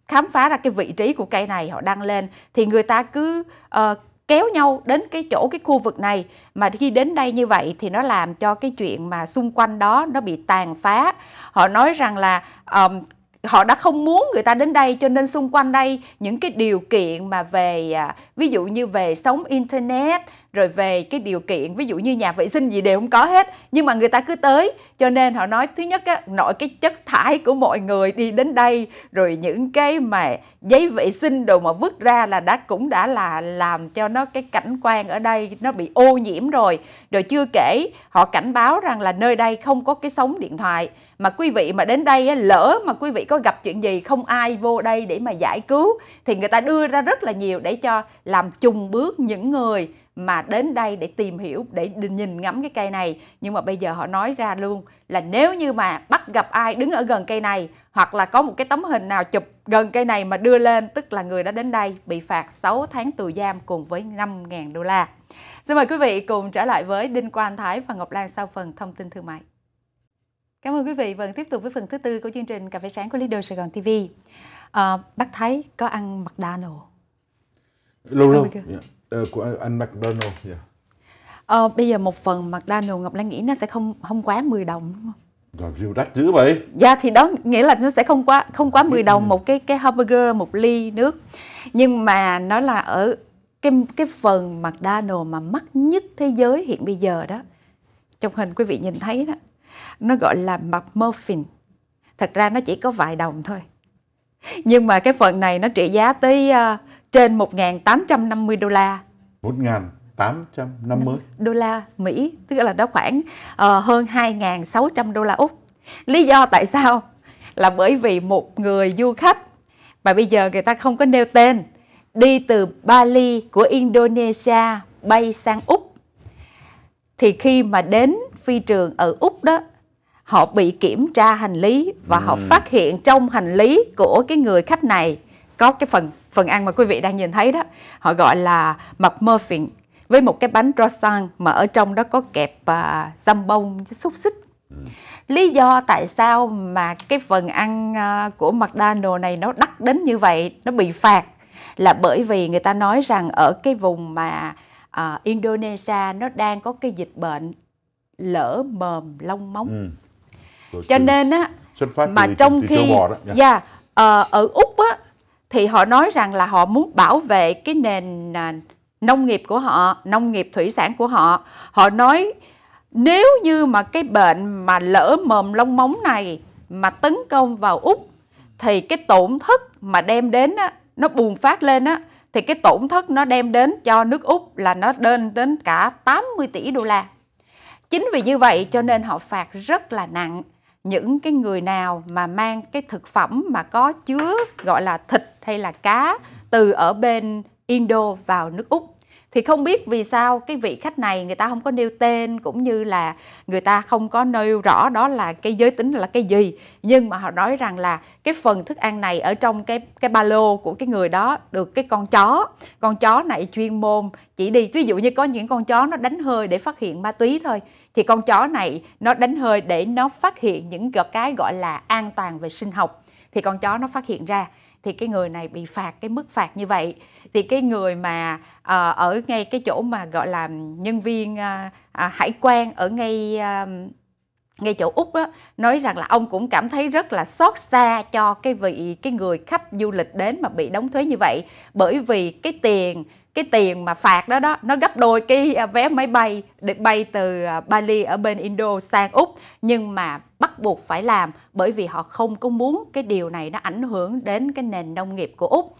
khám phá ra cái vị trí của cây này họ đăng lên thì người ta cứ uh, kéo nhau đến cái chỗ cái khu vực này mà khi đến đây như vậy thì nó làm cho cái chuyện mà xung quanh đó nó bị tàn phá họ nói rằng là um, họ đã không muốn người ta đến đây cho nên xung quanh đây những cái điều kiện mà về à, ví dụ như về sống internet rồi về cái điều kiện ví dụ như nhà vệ sinh gì đều không có hết nhưng mà người ta cứ tới cho nên họ nói thứ nhất á nội cái chất thải của mọi người đi đến đây rồi những cái mà giấy vệ sinh đồ mà vứt ra là đã cũng đã là làm cho nó cái cảnh quan ở đây nó bị ô nhiễm rồi rồi chưa kể họ cảnh báo rằng là nơi đây không có cái sóng điện thoại mà quý vị mà đến đây lỡ mà quý vị có gặp chuyện gì không ai vô đây để mà giải cứu thì người ta đưa ra rất là nhiều để cho làm chung bước những người mà đến đây để tìm hiểu để nhìn ngắm cái cây này nhưng mà bây giờ họ nói ra luôn là nếu như mà bắt gặp ai đứng ở gần cây này hoặc là có một cái tấm hình nào chụp gần cây này mà đưa lên tức là người đã đến đây bị phạt 6 tháng tù giam cùng với 5.000 đô la. Xin mời quý vị cùng trở lại với Đinh Quang Thái và Ngọc Lan sau phần thông tin thương mại. Cảm ơn quý vị. Vâng, tiếp tục với phần thứ tư của chương trình Cà phê sáng của Lido Sài Gòn TV. À, ờ, bác Thái có ăn McDonald's? Lâu lâu. Yeah. Ờ, của anh McDonald yeah. Dạ. ờ, bây giờ một phần McDonald Ngọc Lan nghĩ nó sẽ không không quá 10 đồng đúng không? Rồi siêu đắt dữ vậy. Dạ thì đó nghĩa là nó sẽ không quá không quá 10 đồng một cái cái hamburger một ly nước. Nhưng mà nói là ở cái cái phần McDonald mà mắc nhất thế giới hiện bây giờ đó. Trong hình quý vị nhìn thấy đó. Nó gọi là McMuffin. Thật ra nó chỉ có vài đồng thôi. Nhưng mà cái phần này nó trị giá tới uh, trên 1.850 đô la. 1.850 đô la Mỹ, tức là đó khoảng uh, hơn 2.600 đô la Úc. Lý do tại sao? Là bởi vì một người du khách mà bây giờ người ta không có nêu tên đi từ Bali của Indonesia bay sang Úc thì khi mà đến phi trường ở Úc đó họ bị kiểm tra hành lý và ừ. họ phát hiện trong hành lý của cái người khách này có cái phần phần ăn mà quý vị đang nhìn thấy đó họ gọi là mập muffin với một cái bánh croissant mà ở trong đó có kẹp à, dăm bông với xúc xích lý do tại sao mà cái phần ăn à, của McDonald này nó đắt đến như vậy nó bị phạt là bởi vì người ta nói rằng ở cái vùng mà à, Indonesia nó đang có cái dịch bệnh lỡ mồm lông móng ừ. Rồi, cho nên á mà trong khi dạ yeah, dạ, yeah, ờ, ở úc á thì họ nói rằng là họ muốn bảo vệ cái nền à, nông nghiệp của họ, nông nghiệp thủy sản của họ. Họ nói nếu như mà cái bệnh mà lỡ mồm lông móng này mà tấn công vào Úc thì cái tổn thất mà đem đến á, nó bùng phát lên á thì cái tổn thất nó đem đến cho nước Úc là nó đến đến cả 80 tỷ đô la. Chính vì như vậy cho nên họ phạt rất là nặng những cái người nào mà mang cái thực phẩm mà có chứa gọi là thịt hay là cá từ ở bên Indo vào nước Úc thì không biết vì sao cái vị khách này người ta không có nêu tên cũng như là người ta không có nêu rõ đó là cái giới tính là cái gì nhưng mà họ nói rằng là cái phần thức ăn này ở trong cái cái ba lô của cái người đó được cái con chó con chó này chuyên môn chỉ đi ví dụ như có những con chó nó đánh hơi để phát hiện ma túy thôi thì con chó này nó đánh hơi để nó phát hiện những cái gọi là an toàn về sinh học thì con chó nó phát hiện ra thì cái người này bị phạt cái mức phạt như vậy thì cái người mà à, ở ngay cái chỗ mà gọi là nhân viên à, à, hải quan ở ngay à, ngay chỗ úc đó nói rằng là ông cũng cảm thấy rất là xót xa cho cái vị cái người khách du lịch đến mà bị đóng thuế như vậy bởi vì cái tiền cái tiền mà phạt đó đó nó gấp đôi cái à, vé máy bay để bay từ à, Bali ở bên Indo sang Úc nhưng mà bắt buộc phải làm bởi vì họ không có muốn cái điều này nó ảnh hưởng đến cái nền nông nghiệp của Úc.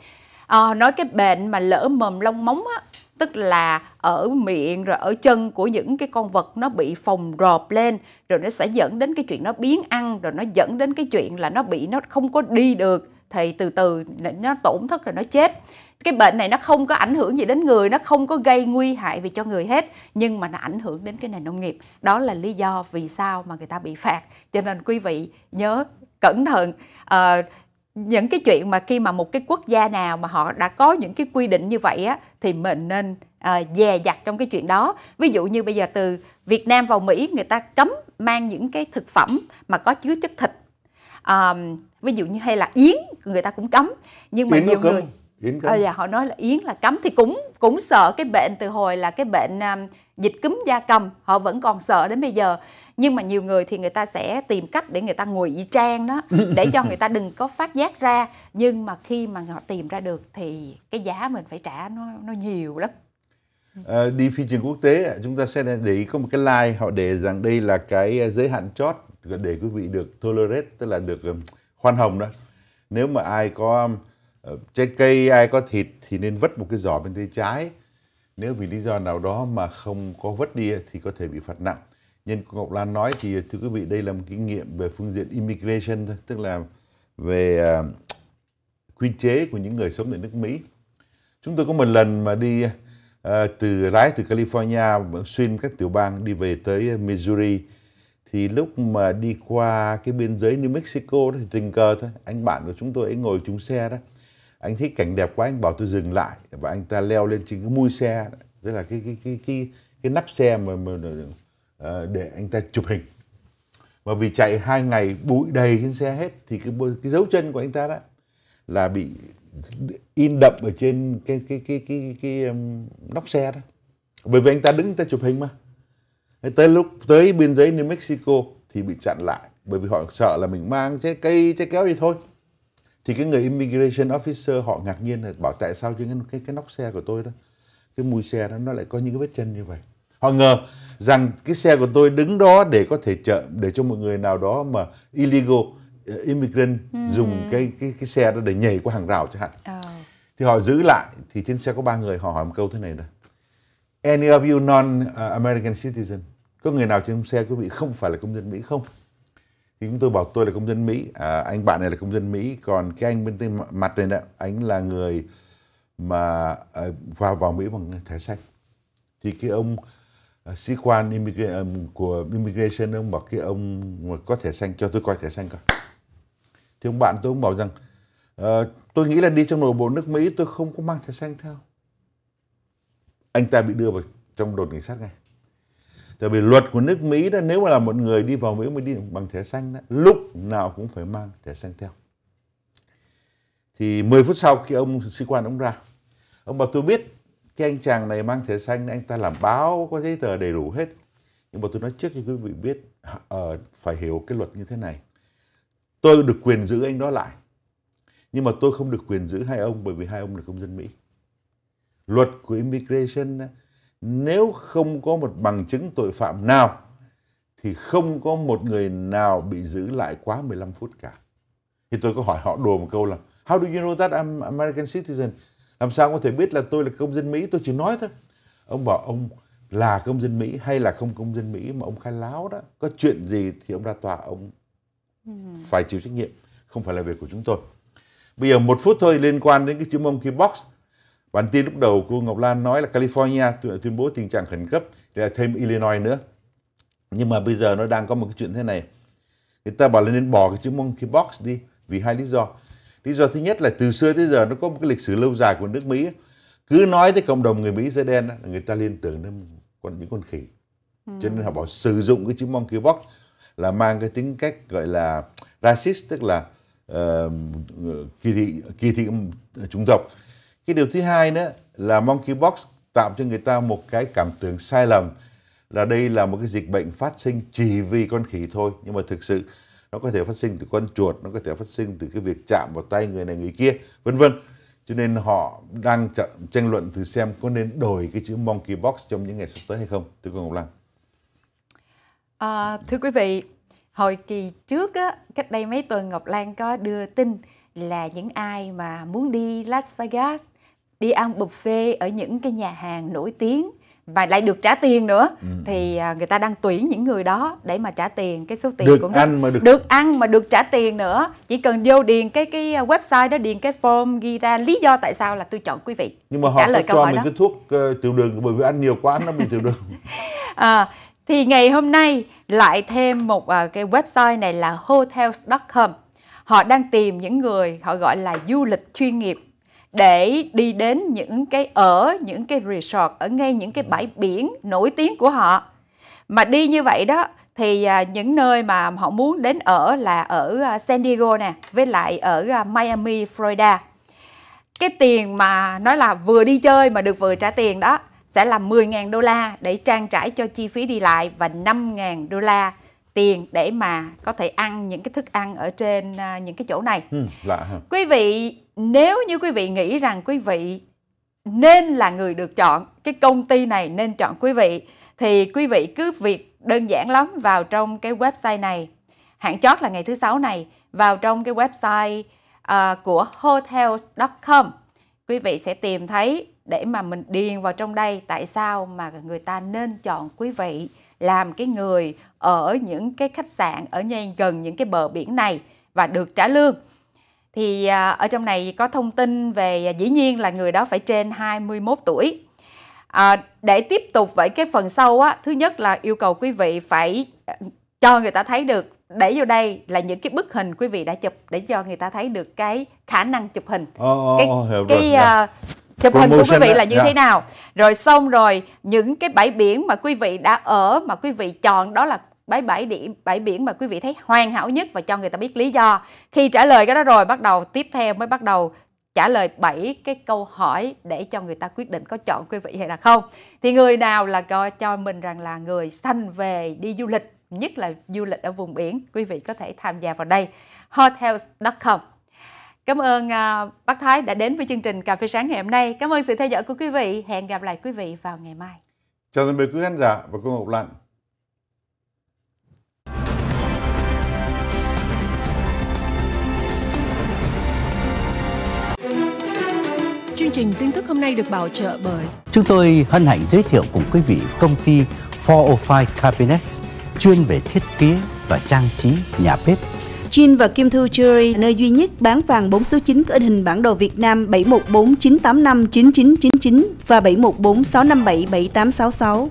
À, nói cái bệnh mà lỡ mồm lông móng á, tức là ở miệng rồi ở chân của những cái con vật nó bị phồng rộp lên rồi nó sẽ dẫn đến cái chuyện nó biến ăn rồi nó dẫn đến cái chuyện là nó bị nó không có đi được thì từ từ nó tổn thất rồi nó chết cái bệnh này nó không có ảnh hưởng gì đến người nó không có gây nguy hại về cho người hết nhưng mà nó ảnh hưởng đến cái nền nông nghiệp đó là lý do vì sao mà người ta bị phạt cho nên quý vị nhớ cẩn thận à, những cái chuyện mà khi mà một cái quốc gia nào mà họ đã có những cái quy định như vậy á thì mình nên à, dè dặt trong cái chuyện đó ví dụ như bây giờ từ Việt Nam vào Mỹ người ta cấm mang những cái thực phẩm mà có chứa chất thịt à, ví dụ như hay là yến người ta cũng cấm nhưng mà yến nhiều người cấm yến cấm. À, dạ họ nói là yến là cấm thì cũng cũng sợ cái bệnh từ hồi là cái bệnh um, dịch cúm da cầm họ vẫn còn sợ đến bây giờ nhưng mà nhiều người thì người ta sẽ tìm cách để người ta ngụy trang đó để cho người ta đừng có phát giác ra nhưng mà khi mà họ tìm ra được thì cái giá mình phải trả nó nó nhiều lắm à, đi phi trường quốc tế chúng ta sẽ để ý có một cái like họ để rằng đây là cái ờ, giới hạn chót để quý vị được tolerate tức là được khoan hồng đó nếu mà ai có Ờ, trái cây ai có thịt thì nên vứt một cái giỏ bên tay trái nếu vì lý do nào đó mà không có vứt đi thì có thể bị phạt nặng nhân Ngọc Lan nói thì thưa quý vị đây là một kinh nghiệm về phương diện immigration tức là về ờ, quy chế của những người sống tại nước Mỹ chúng tôi có một lần mà đi uh, từ lái từ California xuyên các tiểu bang đi về tới Missouri thì lúc mà đi qua cái biên giới New Mexico đó, thì tình cờ thôi anh bạn của chúng tôi ấy ngồi chung xe đó anh thấy cảnh đẹp quá anh bảo tôi dừng lại và anh ta leo lên trên cái mui xe tức là cái cái cái cái cái nắp xe mà, mà ờ, để anh ta chụp hình mà vì chạy hai ngày bụi đầy trên xe hết thì cái cái dấu chân của anh ta đó là bị in đậm ở trên cái cái cái cái cái, cái um, nóc xe đó bởi vì anh ta đứng anh ta chụp hình mà tới lúc tới biên giới New Mexico thì bị chặn lại bởi vì họ sợ là mình mang trái cây trái kéo gì thôi thì cái người immigration officer họ ngạc nhiên là bảo tại sao trên cái, cái cái nóc xe của tôi đó cái mùi xe đó nó lại có những cái vết chân như vậy họ ngờ rằng cái xe của tôi đứng đó để có thể chợ để cho một người nào đó mà illegal uh, immigrant ừ. dùng cái cái cái xe đó để nhảy qua hàng rào chẳng hạn ừ. thì họ giữ lại thì trên xe có ba người họ hỏi một câu thế này là any of you non uh, American citizen có người nào trên xe quý vị không phải là công dân Mỹ không thì chúng tôi bảo tôi là công dân Mỹ à, anh bạn này là công dân Mỹ còn cái anh bên tay mặt này đó anh là người mà à, vào vào Mỹ bằng thẻ xanh thì cái ông à, sĩ quan immigra của immigration ông bảo cái ông mà có thẻ xanh cho tôi coi thẻ xanh coi thì ông bạn tôi cũng bảo rằng à, tôi nghĩ là đi trong nội bộ nước Mỹ tôi không có mang thẻ xanh theo anh ta bị đưa vào trong đồn cảnh sát ngay tại vì luật của nước Mỹ đó nếu mà là một người đi vào Mỹ mới đi bằng thẻ xanh đó, lúc nào cũng phải mang thẻ xanh theo thì 10 phút sau khi ông sĩ quan ông ra ông bảo tôi biết cái anh chàng này mang thẻ xanh anh ta làm báo có giấy tờ đầy đủ hết nhưng mà tôi nói trước cho quý vị biết uh, phải hiểu cái luật như thế này tôi được quyền giữ anh đó lại nhưng mà tôi không được quyền giữ hai ông bởi vì hai ông là công dân Mỹ luật của immigration nếu không có một bằng chứng tội phạm nào thì không có một người nào bị giữ lại quá 15 phút cả. Thì tôi có hỏi họ đùa một câu là How do you know that I'm American citizen? Làm sao có thể biết là tôi là công dân Mỹ? Tôi chỉ nói thôi. Ông bảo ông là công dân Mỹ hay là không công dân Mỹ mà ông khai láo đó. Có chuyện gì thì ông ra tòa ông ừ. phải chịu trách nhiệm. Không phải là việc của chúng tôi. Bây giờ một phút thôi liên quan đến cái chữ mông key box Bản tin lúc đầu của Ngọc Lan nói là California tuyên bố tình trạng khẩn cấp để thêm Illinois nữa. Nhưng mà bây giờ nó đang có một cái chuyện thế này. Người ta bảo là nên bỏ cái chữ monkey box đi vì hai lý do. Lý do thứ nhất là từ xưa tới giờ nó có một cái lịch sử lâu dài của nước Mỹ. Cứ nói tới cộng đồng người Mỹ da đen là người ta liên tưởng đến con những con khỉ. Ừ. Cho nên họ bảo sử dụng cái chữ monkey box là mang cái tính cách gọi là racist tức là uh, kỳ thị kỳ thị chủng tộc cái điều thứ hai nữa là monkeypox tạo cho người ta một cái cảm tưởng sai lầm là đây là một cái dịch bệnh phát sinh chỉ vì con khỉ thôi nhưng mà thực sự nó có thể phát sinh từ con chuột nó có thể phát sinh từ cái việc chạm vào tay người này người kia vân vân cho nên họ đang tranh luận thử xem có nên đổi cái chữ monkeypox trong những ngày sắp tới hay không thưa cô Ngọc Lan à, thưa quý vị hồi kỳ trước á, cách đây mấy tuần Ngọc Lan có đưa tin là những ai mà muốn đi Las Vegas đi ăn buffet ở những cái nhà hàng nổi tiếng mà lại được trả tiền nữa ừ. ừ. thì à, người ta đang tuyển những người đó để mà trả tiền cái số tiền được cũng ăn mà được được ăn mà được trả tiền nữa chỉ cần vô điền cái cái à, website đó điền cái form ghi ra lý do tại sao là tôi chọn quý vị nhưng mà họ trả lời câu cho mình đó. cái thuốc uh, tiểu đường bởi vì ăn nhiều quá nó bị tiểu đường à, thì ngày hôm nay lại thêm một uh, cái website này là hotels.com họ đang tìm những người họ gọi là du lịch chuyên nghiệp để đi đến những cái ở những cái resort ở ngay những cái bãi biển nổi tiếng của họ mà đi như vậy đó thì à, những nơi mà họ muốn đến ở là ở à, San Diego nè với lại ở à, Miami Florida cái tiền mà nói là vừa đi chơi mà được vừa trả tiền đó sẽ là 10.000 đô la để trang trải cho chi phí đi lại và 5.000 đô la tiền để mà có thể ăn những cái thức ăn ở trên à, những cái chỗ này. Ừ, lạ hả? Quý vị nếu như quý vị nghĩ rằng quý vị nên là người được chọn, cái công ty này nên chọn quý vị thì quý vị cứ việc đơn giản lắm vào trong cái website này. Hạn chót là ngày thứ sáu này vào trong cái website uh, của hotels.com. Quý vị sẽ tìm thấy để mà mình điền vào trong đây tại sao mà người ta nên chọn quý vị làm cái người ở những cái khách sạn ở ngay gần những cái bờ biển này và được trả lương. Thì à, ở trong này có thông tin về à, dĩ nhiên là người đó phải trên 21 tuổi. À, để tiếp tục với cái phần sau á, thứ nhất là yêu cầu quý vị phải à, cho người ta thấy được để vô đây là những cái bức hình quý vị đã chụp để cho người ta thấy được cái khả năng chụp hình. Oh, oh, cái oh, cái, rồi. cái uh, dạ chụp hình của quý vị là như yeah. Dạ. thế nào rồi xong rồi những cái bãi biển mà quý vị đã ở mà quý vị chọn đó là bãi bãi điểm bãi biển mà quý vị thấy hoàn hảo nhất và cho người ta biết lý do khi trả lời cái đó rồi bắt đầu tiếp theo mới bắt đầu trả lời 7 cái câu hỏi để cho người ta quyết định có chọn quý vị hay là không thì người nào là coi cho mình rằng là người sanh về đi du lịch nhất là du lịch ở vùng biển quý vị có thể tham gia vào đây hotels.com Cảm ơn à, bác Thái đã đến với chương trình Cà phê sáng ngày hôm nay. Cảm ơn sự theo dõi của quý vị. Hẹn gặp lại quý vị vào ngày mai. Chào tạm biệt quý khán giả và cô Ngọc Lạnh. Chương trình tin tức hôm nay được bảo trợ bởi Chúng tôi hân hạnh giới thiệu cùng quý vị công ty 405 Cabinets chuyên về thiết kế và trang trí nhà bếp Jin và Kim Thu Jewelry, nơi duy nhất bán vàng 4 số 9 có in hình bản đồ Việt Nam 7149859999 và 7146577866.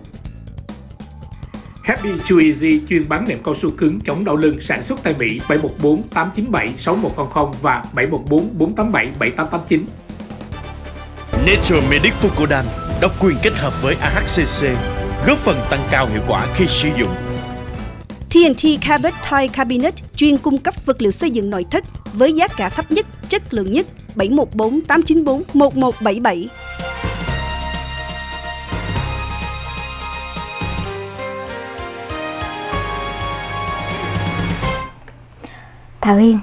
Happy Too Easy chuyên bán nệm cao su cứng chống đau lưng sản xuất tại Mỹ 714 897 6100 và 714 487 7889. Nature Medic Fukudan độc quyền kết hợp với AHCC góp phần tăng cao hiệu quả khi sử dụng. TNT Cabot Toy Cabinet chuyên cung cấp vật liệu xây dựng nội thất với giá cả thấp nhất, chất lượng nhất 714 894 1177. Thảo Hiên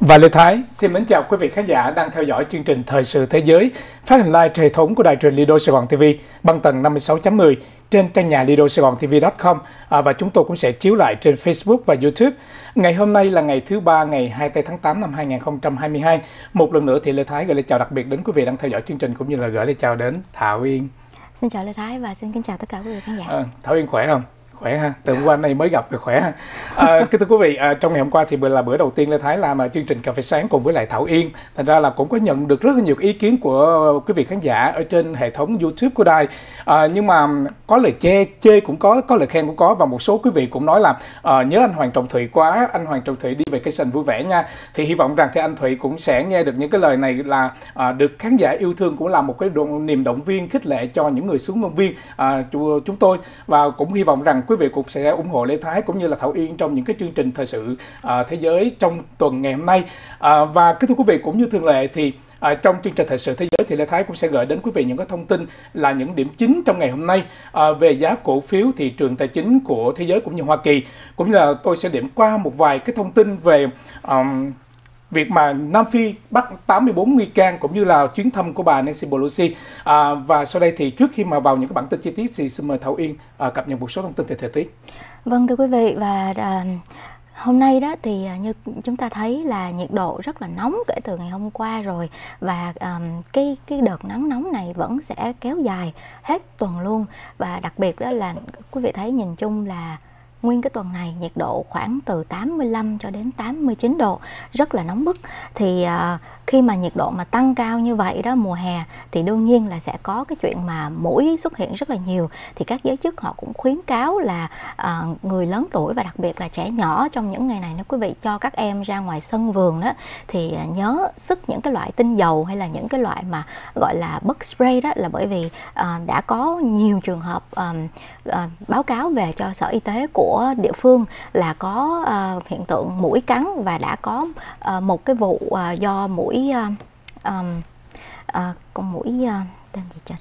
và Lê Thái, xin mến chào quý vị khán giả đang theo dõi chương trình Thời sự Thế giới phát hình live truyền thống của đài truyền Lido Sài Gòn TV bằng tần 56.10 trên trang nhà lido sài gòn tv com à, và chúng tôi cũng sẽ chiếu lại trên facebook và youtube ngày hôm nay là ngày thứ ba ngày 24 tháng 8 năm 2022 một lần nữa thì lê thái gửi lời chào đặc biệt đến quý vị đang theo dõi chương trình cũng như là gửi lời chào đến thảo yên xin chào lê thái và xin kính chào tất cả quý vị khán giả à, thảo yên khỏe không khỏe ha từ hôm qua này mới gặp về khỏe ha à, kính thưa quý vị à, trong ngày hôm qua thì là bữa đầu tiên lê thái làm à, chương trình cà phê sáng cùng với lại thảo yên thành ra là cũng có nhận được rất là nhiều ý kiến của quý vị khán giả ở trên hệ thống youtube của đài à, nhưng mà có lời chê chê cũng có có lời khen cũng có và một số quý vị cũng nói là à, nhớ anh hoàng trọng thụy quá anh hoàng trọng thụy đi về cây sành vui vẻ nha thì hy vọng rằng thì anh thụy cũng sẽ nghe được những cái lời này là à, được khán giả yêu thương cũng là một cái niềm động viên khích lệ cho những người xuống viên à, chúng tôi và cũng hy vọng rằng quý vị cũng sẽ ủng hộ Lê Thái cũng như là Thảo Yên trong những cái chương trình thời sự à, thế giới trong tuần ngày hôm nay. À, và kính thưa quý vị cũng như thường lệ thì À, trong chương trình thời sự thế giới thì Lê Thái cũng sẽ gửi đến quý vị những cái thông tin là những điểm chính trong ngày hôm nay à, về giá cổ phiếu thị trường tài chính của thế giới cũng như Hoa Kỳ cũng như là tôi sẽ điểm qua một vài cái thông tin về um, việc mà Nam Phi bắt 84 nghi can cũng như là chuyến thăm của bà Nancy Pelosi. À, và sau đây thì trước khi mà vào những cái bản tin chi tiết thì xin mời Thảo Yên à, cập nhật một số thông tin về thời tiết. Vâng thưa quý vị và à, hôm nay đó thì à, như chúng ta thấy là nhiệt độ rất là nóng kể từ ngày hôm qua rồi và um, cái cái đợt nắng nóng này vẫn sẽ kéo dài hết tuần luôn và đặc biệt đó là quý vị thấy nhìn chung là nguyên cái tuần này nhiệt độ khoảng từ 85 cho đến 89 độ rất là nóng bức thì uh, khi mà nhiệt độ mà tăng cao như vậy đó mùa hè thì đương nhiên là sẽ có cái chuyện mà mũi xuất hiện rất là nhiều thì các giới chức họ cũng khuyến cáo là à, người lớn tuổi và đặc biệt là trẻ nhỏ trong những ngày này nếu quý vị cho các em ra ngoài sân vườn đó thì à, nhớ sức những cái loại tinh dầu hay là những cái loại mà gọi là bug spray đó là bởi vì à, đã có nhiều trường hợp à, à, báo cáo về cho sở y tế của địa phương là có à, hiện tượng mũi cắn và đã có à, một cái vụ à, do mũi mũi uh, um, uh, con mũi uh, tên gì trời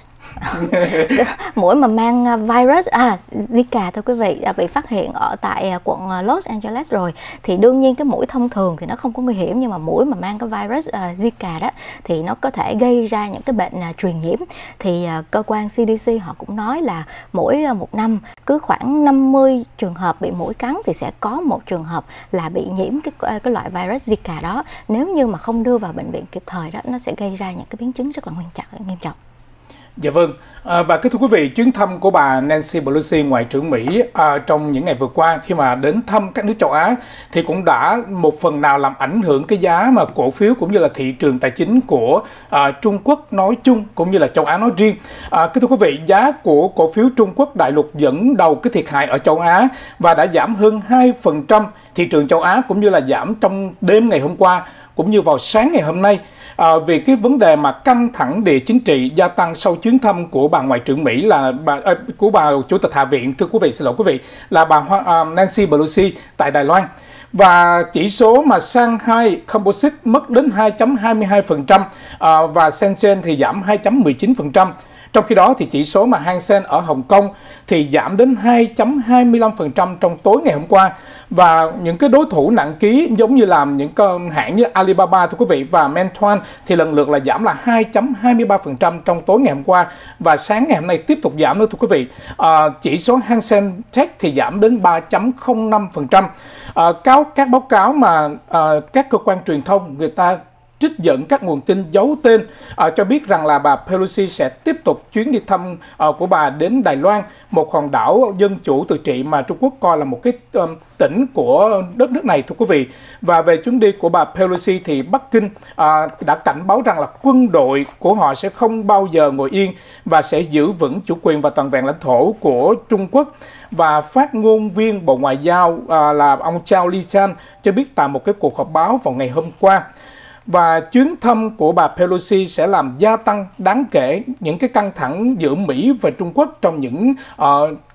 mũi mà mang à, virus à Zika thôi quý vị đã bị phát hiện ở tại à, quận à, Los Angeles rồi thì đương nhiên cái mũi thông thường thì nó không có nguy hiểm nhưng mà mũi mà mang cái virus uh, Zika đó thì nó có thể gây ra những cái bệnh uh, truyền nhiễm thì uh, cơ quan CDC họ cũng nói là mỗi uh, một năm cứ khoảng 50 trường hợp bị mũi cắn thì sẽ có một trường hợp là bị nhiễm cái cái loại virus Zika đó nếu như mà không đưa vào bệnh viện kịp thời đó nó sẽ gây ra những cái biến chứng rất là nghiêm trọng nghiêm trọng Dạ vâng, à, và kính thưa quý vị, chuyến thăm của bà Nancy Pelosi, Ngoại trưởng Mỹ à, trong những ngày vừa qua khi mà đến thăm các nước châu Á thì cũng đã một phần nào làm ảnh hưởng cái giá mà cổ phiếu cũng như là thị trường tài chính của à, Trung Quốc nói chung cũng như là châu Á nói riêng. À, kính thưa quý vị, giá của cổ phiếu Trung Quốc đại lục dẫn đầu cái thiệt hại ở châu Á và đã giảm hơn 2% thị trường châu Á cũng như là giảm trong đêm ngày hôm qua cũng như vào sáng ngày hôm nay à, về cái vấn đề mà căng thẳng địa chính trị gia tăng sau chuyến thăm của bà ngoại trưởng Mỹ là bà à, của bà chủ tịch Hạ viện thưa quý vị xin lỗi quý vị là bà à, Nancy Pelosi tại Đài Loan và chỉ số mà Shanghai Composite mất đến 2.22% à, và Shenzhen thì giảm 2.19%. Trong khi đó thì chỉ số mà Hang Seng ở Hồng Kông thì giảm đến 2.25% trong tối ngày hôm qua và những cái đối thủ nặng ký giống như làm những hãng như Alibaba thưa quý vị và Meituan thì lần lượt là giảm là 2.23% trong tối ngày hôm qua và sáng ngày hôm nay tiếp tục giảm nữa thưa quý vị à, chỉ số Hang Seng Tech thì giảm đến 3.05% à, cáo các báo cáo mà à, các cơ quan truyền thông người ta trích dẫn các nguồn tin giấu tên uh, cho biết rằng là bà Pelosi sẽ tiếp tục chuyến đi thăm uh, của bà đến Đài Loan, một hòn đảo dân chủ tự trị mà Trung Quốc coi là một cái um, tỉnh của đất nước này thưa quý vị. Và về chuyến đi của bà Pelosi thì Bắc Kinh uh, đã cảnh báo rằng là quân đội của họ sẽ không bao giờ ngồi yên và sẽ giữ vững chủ quyền và toàn vẹn lãnh thổ của Trung Quốc và phát ngôn viên Bộ Ngoại giao à, là ông Chao Li San cho biết tại một cái cuộc họp báo vào ngày hôm qua và chuyến thăm của bà Pelosi sẽ làm gia tăng đáng kể những cái căng thẳng giữa Mỹ và Trung Quốc trong những uh,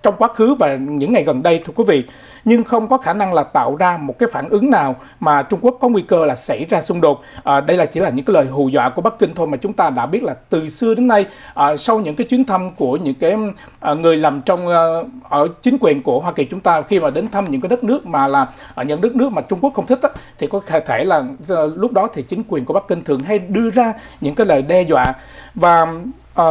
trong quá khứ và những ngày gần đây thưa quý vị nhưng không có khả năng là tạo ra một cái phản ứng nào mà Trung Quốc có nguy cơ là xảy ra xung đột. À, đây là chỉ là những cái lời hù dọa của Bắc Kinh thôi mà chúng ta đã biết là từ xưa đến nay à, sau những cái chuyến thăm của những cái à, người làm trong à, ở chính quyền của Hoa Kỳ chúng ta khi mà đến thăm những cái đất nước mà là ở à, những đất nước mà Trung Quốc không thích á, thì có thể là à, lúc đó thì chính quyền của Bắc Kinh thường hay đưa ra những cái lời đe dọa và à,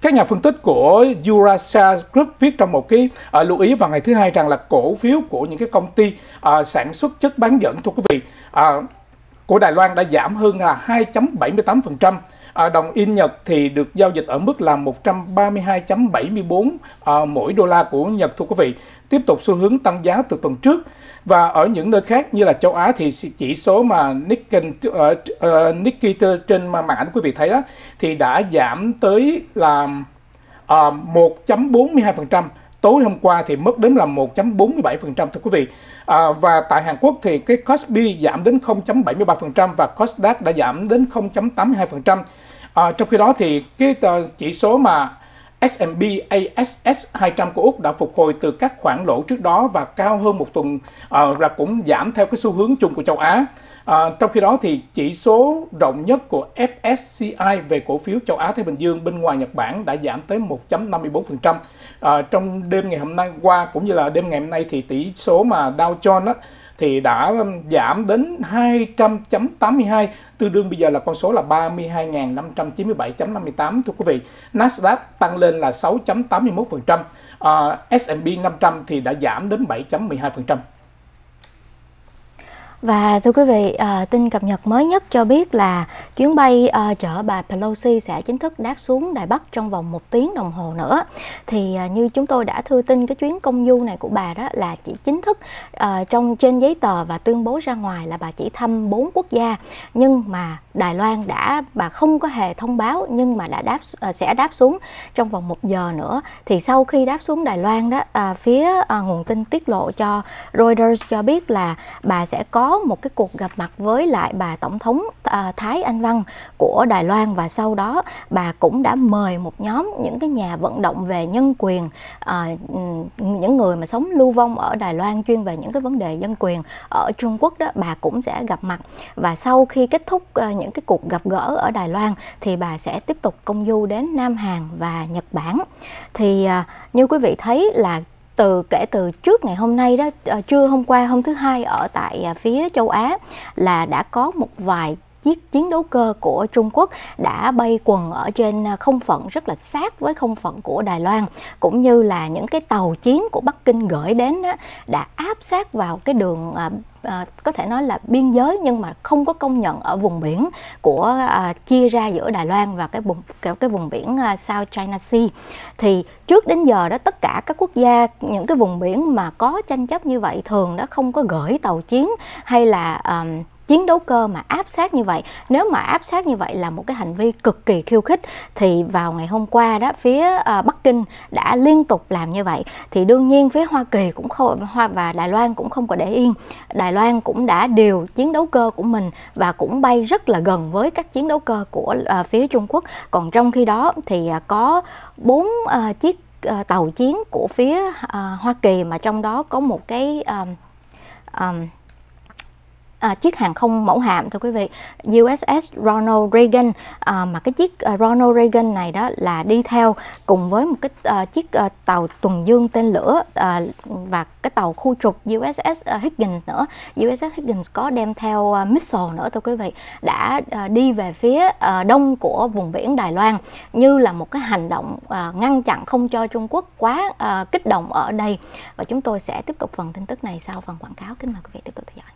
các nhà phân tích của Eurasia Group viết trong một cái uh, lưu ý vào ngày thứ hai rằng là cổ phiếu của những cái công ty uh, sản xuất chất bán dẫn thưa quý vị uh, của Đài Loan đã giảm hơn là 2.78%. À, đồng in Nhật thì được giao dịch ở mức là 132.74 à, mỗi đô la của Nhật thưa quý vị, tiếp tục xu hướng tăng giá từ tuần trước và ở những nơi khác như là châu Á thì chỉ số mà Nikkei uh, Nikkei trên mã ảnh quý vị thấy đó thì đã giảm tới là uh, ờ, 1.42% tối hôm qua thì mất đến là 1.47% thưa quý vị. À, và tại Hàn Quốc thì cái Kospi giảm đến 0.73% và Kosdaq đã giảm đến 0.82%. À, trong khi đó thì cái chỉ số mà S&P ASS 200 của Úc đã phục hồi từ các khoản lỗ trước đó và cao hơn một tuần à, và cũng giảm theo cái xu hướng chung của châu Á. À, trong khi đó thì chỉ số rộng nhất của FSCI về cổ phiếu châu Á Thái Bình Dương bên ngoài Nhật Bản đã giảm tới 1.54%. À, trong đêm ngày hôm nay qua cũng như là đêm ngày hôm nay thì tỷ số mà Dow Jones thì đã um, giảm đến 200.82 tương đương bây giờ là con số là 32.597.58 thưa quý vị Nasdaq tăng lên là 6.81% à, S&P 500 thì đã giảm đến 7.12% và thưa quý vị, ờ, tin cập nhật mới nhất cho biết là chuyến bay ờ, chở bà Pelosi sẽ chính thức đáp xuống Đài Bắc trong vòng một tiếng đồng hồ nữa. Thì ờ, như chúng tôi đã thư tin cái chuyến công du này của bà đó là chỉ chính thức trong trên giấy tờ và tuyên bố ra ngoài là bà chỉ thăm bốn quốc gia nhưng mà Đài Loan đã bà không có hề thông báo nhưng mà đã đáp sẽ đáp xuống trong vòng một giờ nữa. Thì sau khi đáp xuống Đài Loan đó, phía nguồn tin tiết lộ cho Reuters cho biết là bà sẽ có một cái cuộc gặp mặt với lại bà tổng thống à, Thái Anh Văn của Đài Loan và sau đó bà cũng đã mời một nhóm những cái nhà vận động về nhân quyền à, những người mà sống lưu vong ở Đài Loan chuyên về những cái vấn đề dân quyền ở Trung Quốc đó bà cũng sẽ gặp mặt và sau khi kết thúc à, những cái cuộc gặp gỡ ở Đài Loan thì bà sẽ tiếp tục công du đến Nam Hàn và Nhật Bản thì như quý vị thấy là từ kể từ trước ngày hôm nay đó ờ, trưa hôm qua hôm thứ hai ở tại à, phía châu Á là đã có một vài chiếc chiến đấu cơ của Trung Quốc đã bay quần ở trên à, không phận rất là sát với không phận của Đài Loan cũng như là những cái tàu chiến của Bắc Kinh gửi đến đã áp sát vào cái đường à, à, có thể nói là biên giới nhưng mà không có công nhận ở vùng biển của chia ra giữa Đài Loan và cái vùng cái, cái vùng biển South China Sea thì trước đến giờ đó tất cả các quốc gia những cái vùng biển mà có tranh chấp như vậy thường đó không có gửi tàu chiến hay là um, chiến đấu cơ mà áp sát như vậy nếu mà áp sát như vậy là một cái hành vi cực kỳ khiêu khích thì vào ngày hôm qua đó phía ờ, Bắc Kinh đã liên tục làm như vậy thì đương nhiên phía Hoa Kỳ cũng không Hoa và Đài Loan cũng không có để yên Đài Loan cũng đã điều chiến đấu cơ của mình và cũng bay rất là gần với các chiến đấu cơ của ờ, phía Trung Quốc còn trong khi đó thì ờ, có bốn chiếc tàu chiến của phía Hoa Kỳ mà trong đó có một cái um, um, À, chiếc hàng không mẫu hạm thưa quý vị USS Ronald Reagan à, mà cái chiếc à, Ronald Reagan này đó là đi theo cùng với một cái uh, chiếc uh, tàu tuần dương tên lửa uh, và cái tàu khu trục USS Higgins nữa USS Higgins có đem theo uh, missile nữa thưa quý vị đã uh, đi về phía uh, đông của vùng biển Đài Loan như là một cái hành động uh, ngăn chặn không cho Trung Quốc quá uh, kích động ở đây và chúng tôi sẽ tiếp tục phần tin tức này sau phần quảng cáo kính mời quý vị tiếp tục theo dõi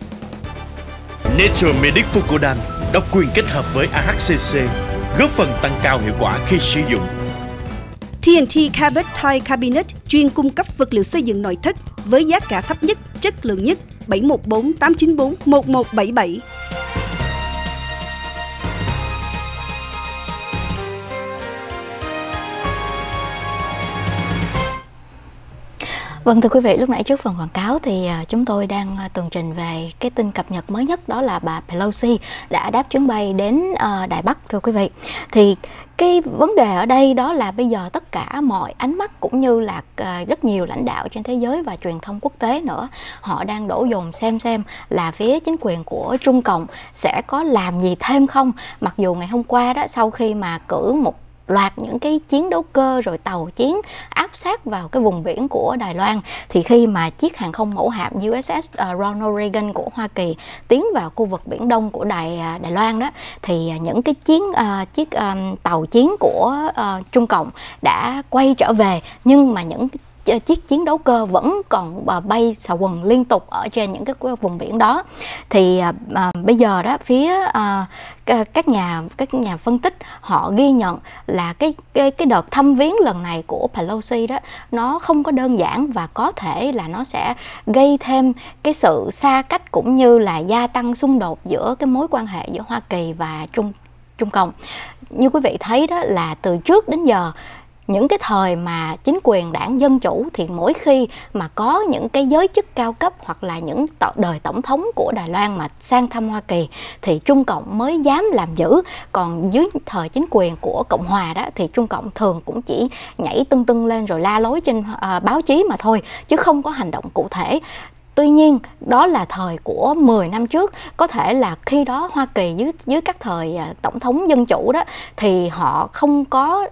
Nature Medic Fucodan độc quyền kết hợp với AHCC, góp phần tăng cao hiệu quả khi sử dụng. TNT Carpet Thai Cabinet chuyên cung cấp vật liệu xây dựng nội thất với giá cả thấp nhất, chất lượng nhất 714 894 1177. Vâng thưa quý vị, lúc nãy trước phần quảng cáo thì à, chúng tôi đang à, tường trình về cái tin cập nhật mới nhất đó là bà Pelosi đã đáp chuyến bay đến à, Đài Bắc thưa quý vị. Thì cái vấn đề ở đây đó là bây giờ tất cả mọi ánh mắt cũng như là rất nhiều lãnh đạo trên thế giới và truyền thông quốc tế nữa họ đang đổ dồn xem xem là phía chính quyền của Trung Cộng sẽ có làm gì thêm không mặc dù ngày hôm qua đó sau khi mà cử một loạt những cái chiến đấu cơ rồi tàu chiến áp sát vào cái vùng biển của Đài Loan thì khi mà chiếc hàng không mẫu hạm USS à, Ronald Reagan của Hoa Kỳ tiến vào khu vực biển Đông của Đài à, Đài Loan đó thì à, những cái chiến uh, chiếc um, tàu chiến của uh, Trung Cộng đã quay trở về nhưng mà những Ờ, chiếc chiến đấu cơ vẫn còn ờ, bay xà quần liên tục ở trên những cái vùng biển đó thì à, bây giờ đó phía à, các nhà các nhà phân tích họ ghi nhận là cái cái cái đợt thăm viếng lần này của Pelosi đó nó không có đơn giản và có thể là nó sẽ gây thêm cái sự xa cách cũng như là gia tăng xung đột giữa cái mối quan hệ giữa Hoa Kỳ và Trung Trung Cộng. Như quý vị thấy đó là từ trước đến giờ những cái thời mà chính quyền đảng dân chủ thì mỗi khi mà có những cái giới chức cao cấp hoặc là những đời tổng thống của Đài Loan mà sang thăm Hoa Kỳ thì Trung Cộng mới dám làm giữ còn dưới thời chính quyền của Cộng Hòa đó thì Trung Cộng thường cũng chỉ nhảy tưng tưng lên rồi la lối trên uh, báo chí mà thôi chứ không có hành động cụ thể Tuy nhiên, đó là thời của 10 năm trước, có thể là khi đó Hoa Kỳ dưới dưới các thời ờ, tổng thống dân chủ đó thì họ không có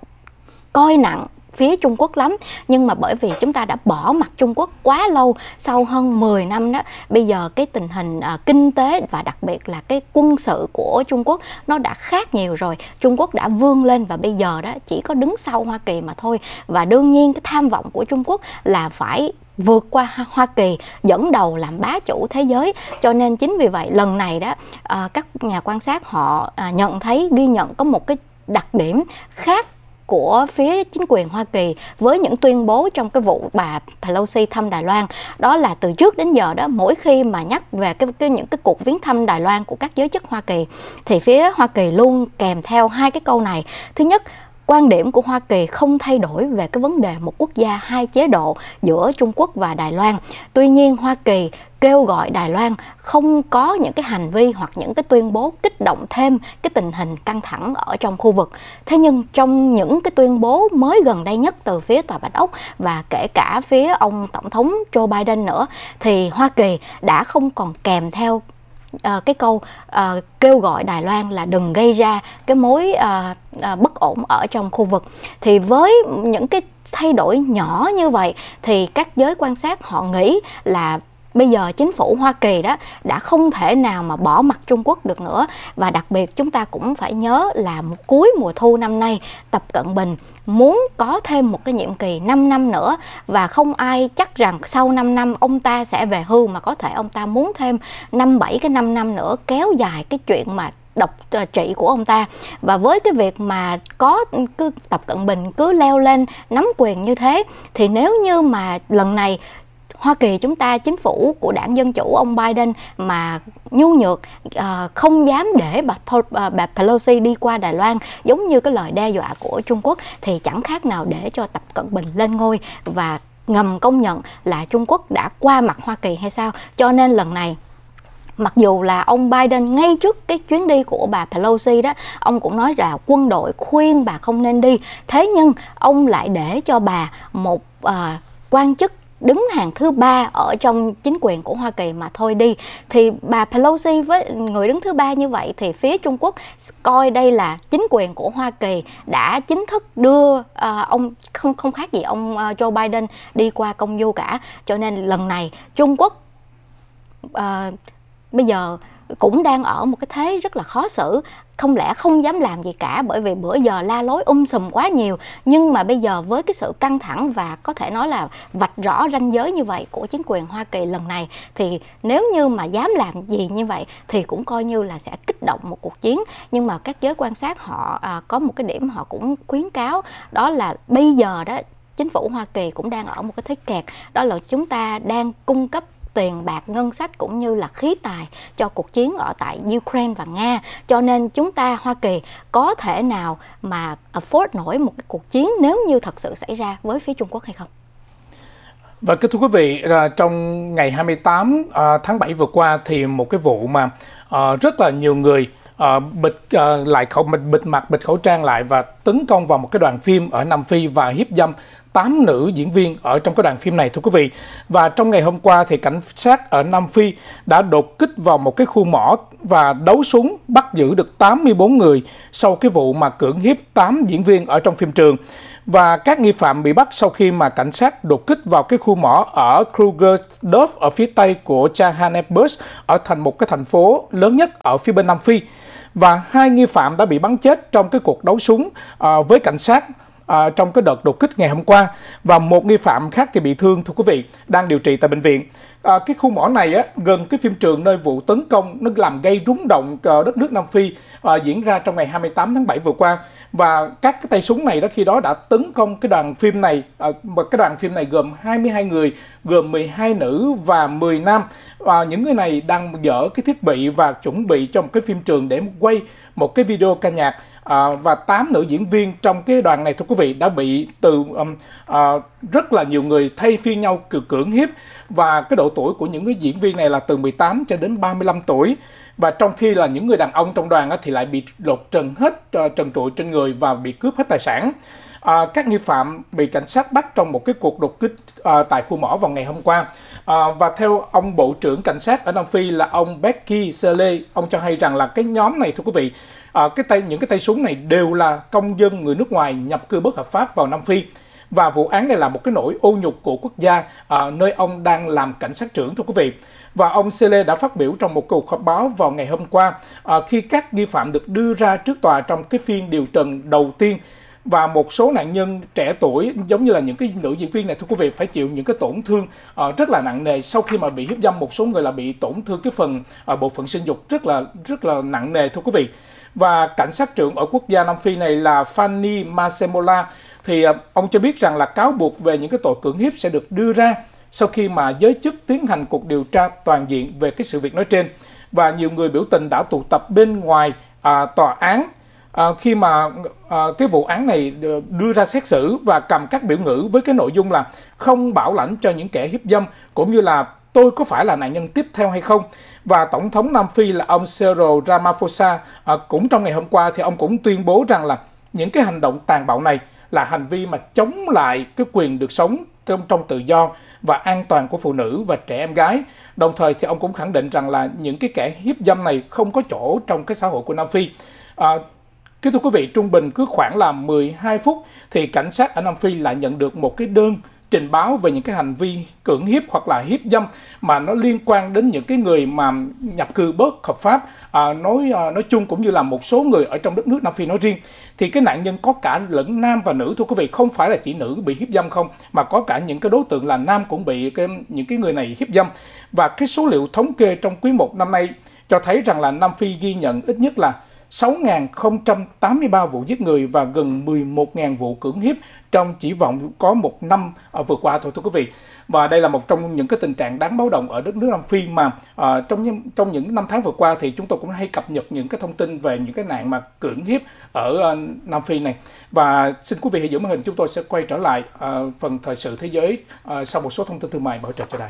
coi nặng phía Trung Quốc lắm nhưng mà bởi vì chúng ta đã bỏ mặt Trung Quốc quá lâu sau hơn 10 năm đó bây giờ cái tình hình à, kinh tế và đặc biệt là cái quân sự của Trung Quốc nó đã khác nhiều rồi Trung Quốc đã vươn lên và bây giờ đó chỉ có đứng sau Hoa Kỳ mà thôi và đương nhiên cái tham vọng của Trung Quốc là phải vượt qua Hoa Kỳ dẫn đầu làm bá chủ thế giới cho nên chính vì vậy lần này đó à, các nhà quan sát họ à, nhận thấy ghi nhận có một cái đặc điểm khác của phía chính quyền Hoa Kỳ với những tuyên bố trong cái vụ bà Pelosi thăm Đài Loan đó là từ trước đến giờ đó mỗi khi mà nhắc về cái, cái những cái cuộc viếng thăm Đài Loan của các giới chức Hoa Kỳ thì phía Hoa Kỳ luôn kèm theo hai cái câu này thứ nhất quan điểm của Hoa Kỳ không thay đổi về cái vấn đề một quốc gia hai chế độ giữa Trung Quốc và Đài Loan. Tuy nhiên Hoa Kỳ kêu gọi Đài Loan không có những cái hành vi hoặc những cái tuyên bố kích động thêm cái tình hình căng thẳng ở trong khu vực. Thế nhưng trong những cái tuyên bố mới gần đây nhất từ phía Tòa Bạch Ốc và kể cả phía ông Tổng thống Joe Biden nữa thì Hoa Kỳ đã không còn kèm theo uh, cái câu uh, kêu gọi Đài Loan là đừng gây ra cái mối uh, uh, bất ổn ở trong khu vực thì với những cái thay đổi nhỏ như vậy thì các giới quan sát họ nghĩ là bây giờ chính phủ Hoa Kỳ đó đã không thể nào mà bỏ mặt Trung Quốc được nữa và đặc biệt chúng ta cũng phải nhớ là cuối mùa thu năm nay Tập Cận Bình muốn có thêm một cái nhiệm kỳ 5 năm nữa và không ai chắc rằng sau 5 năm ông ta sẽ về hưu mà có thể ông ta muốn thêm 5 7 cái 5 năm nữa kéo dài cái chuyện mà độc ờ, trị của ông ta và với cái việc mà có cứ tập cận bình cứ leo lên nắm quyền như thế thì nếu như mà lần này Hoa Kỳ chúng ta chính phủ của đảng dân chủ ông Biden mà nhu nhược uh, không dám để bà, ờ, bà Pelosi đi qua Đài Loan giống như cái lời đe dọa của Trung Quốc thì chẳng khác nào để cho Tập Cận Bình lên ngôi và ngầm công nhận là Trung Quốc đã qua mặt Hoa Kỳ hay sao cho nên lần này mặc dù là ông Biden ngay trước cái chuyến đi của bà Pelosi đó ông cũng nói là quân đội khuyên bà không nên đi thế nhưng ông lại để cho bà một uh, quan chức đứng hàng thứ ba ở trong chính quyền của Hoa Kỳ mà thôi đi thì bà Pelosi với người đứng thứ ba như vậy thì phía Trung Quốc coi đây là chính quyền của Hoa Kỳ đã chính thức đưa uh, ông không không khác gì ông uh, Joe Biden đi qua công du cả cho nên lần này Trung Quốc uh, bây giờ cũng đang ở một cái thế rất là khó xử không lẽ không dám làm gì cả bởi vì bữa giờ la lối um sùm quá nhiều nhưng mà bây giờ với cái sự căng thẳng và có thể nói là vạch rõ ranh giới như vậy của chính quyền Hoa Kỳ lần này thì nếu như mà dám làm gì như vậy thì cũng coi như là sẽ kích động một cuộc chiến nhưng mà các giới quan sát họ à, có một cái điểm họ cũng khuyến cáo đó là bây giờ đó chính phủ Hoa Kỳ cũng đang ở một cái thế kẹt đó là chúng ta đang cung cấp tiền bạc ngân sách cũng như là khí tài cho cuộc chiến ở tại Ukraine và Nga cho nên chúng ta Hoa Kỳ có thể nào mà afford à, nổi một cái cuộc chiến nếu như thật sự xảy ra với phía Trung Quốc hay không? Và kính thưa quý vị, à, trong ngày 28 à, tháng 7 vừa qua thì một cái vụ mà rất là nhiều người bịt lại khẩu bịt mặt bịt khẩu trang lại và tấn công vào một cái đoàn phim ở Nam Phi và hiếp dâm 8 nữ diễn viên ở trong cái đoạn phim này thưa quý vị. Và trong ngày hôm qua thì cảnh sát ở Nam Phi đã đột kích vào một cái khu mỏ và đấu súng bắt giữ được 84 người sau cái vụ mà cưỡng hiếp 8 diễn viên ở trong phim trường. Và các nghi phạm bị bắt sau khi mà cảnh sát đột kích vào cái khu mỏ ở Krugerdorf ở phía tây của Johannesburg ở thành một cái thành phố lớn nhất ở phía bên Nam Phi. Và hai nghi phạm đã bị bắn chết trong cái cuộc đấu súng uh, với cảnh sát à, trong cái đợt đột kích ngày hôm qua và một nghi phạm khác thì bị thương thưa quý vị đang điều trị tại bệnh viện. À, cái khu mỏ này á, gần cái phim trường nơi vụ tấn công nó làm gây rúng động ờ, đất nước Nam Phi à, diễn ra trong ngày 28 tháng 7 vừa qua và các cái tay súng này đó khi đó đã tấn công cái đoàn phim này ờ, và cái đoàn phim này gồm 22 người gồm 12 nữ và 10 nam và những người này đang dỡ cái thiết bị và chuẩn bị trong cái phim trường để quay một cái video ca nhạc à, và 8 nữ diễn viên trong cái đoàn này thưa quý vị đã bị từ um, à, rất là nhiều người thay phiên nhau cử cưỡng hiếp và cái độ tuổi của những cái diễn viên này là từ 18 cho đến 35 tuổi và trong khi là những người đàn ông trong đoàn thì lại bị lột trần hết ờ, trần trụi trên người và bị cướp hết tài sản. À, các nghi phạm bị cảnh sát bắt trong một cái cuộc đột kích à, tại khu mỏ vào ngày hôm qua. À, và theo ông Bộ trưởng Cảnh sát ở Nam Phi là ông Becky Sele, ông cho hay rằng là cái nhóm này thưa quý vị à, cái tay những cái tay súng này đều là công dân người nước ngoài nhập cư bất hợp pháp vào Nam Phi và vụ án này là một cái nỗi ô nhục của quốc gia à, nơi ông đang làm cảnh sát trưởng thưa quý vị và ông Sele đã phát biểu trong một cuộc họp báo vào ngày hôm qua à, khi các nghi phạm được đưa ra trước tòa trong cái phiên điều trần đầu tiên và một số nạn nhân trẻ tuổi giống như là những cái nữ diễn viên này thưa quý vị phải chịu những cái tổn thương uh, rất là nặng nề sau khi mà bị hiếp dâm một số người là bị tổn thương cái phần uh, bộ phận sinh dục rất là rất là nặng nề thưa quý vị và cảnh sát trưởng ở quốc gia Nam Phi này là Fanny Masemola thì ờ, ông cho biết rằng là cáo buộc về những cái tội cưỡng hiếp sẽ được đưa ra sau khi mà giới chức tiến hành cuộc điều tra toàn diện về cái sự việc nói trên và nhiều người biểu tình đã tụ tập bên ngoài à, tòa án à, khi mà à, cái vụ án này đưa ra xét xử và cầm các biểu ngữ với cái nội dung là không bảo lãnh cho những kẻ hiếp dâm cũng như là tôi có phải là nạn nhân tiếp theo hay không? Và Tổng thống Nam Phi là ông Cyril Ramaphosa à, cũng trong ngày hôm qua thì ông cũng tuyên bố rằng là những cái hành động tàn bạo này là hành vi mà chống lại cái quyền được sống trong, trong tự do và an toàn của phụ nữ và trẻ em gái. Đồng thời thì ông cũng khẳng định rằng là những cái kẻ hiếp dâm này không có chỗ trong cái xã hội của Nam Phi. À, Kính thưa quý vị, trung bình cứ khoảng là 12 phút thì cảnh sát ở Nam Phi lại nhận được một cái đơn trình báo về những cái hành vi cưỡng hiếp hoặc là hiếp dâm mà nó liên quan đến những cái người mà nhập cư bất hợp pháp à, nói à, nói chung cũng như là một số người ở trong đất nước Nam Phi nói riêng thì cái nạn nhân có cả lẫn nam và nữ thưa quý vị không phải là chỉ nữ bị hiếp dâm không mà có cả những cái đối tượng là nam cũng bị cái, những cái người này hiếp dâm và cái số liệu thống kê trong quý một năm nay cho thấy rằng là Nam Phi ghi nhận ít nhất là 6.083 vụ giết người và gần 11.000 vụ cưỡng hiếp trong chỉ vọng có một năm à, vừa qua thôi thưa quý vị. Và đây là một trong những cái tình trạng đáng báo động ở đất nước Nam Phi mà à, trong trong những năm tháng vừa qua thì chúng tôi cũng hay cập nhật những cái thông tin về những cái nạn mà cưỡng hiếp ở à, Nam Phi này. Và xin quý vị hãy giữ màn hình chúng tôi sẽ quay trở lại à, phần thời sự thế giới à, sau một số thông tin thương mại bảo trợ cho đài.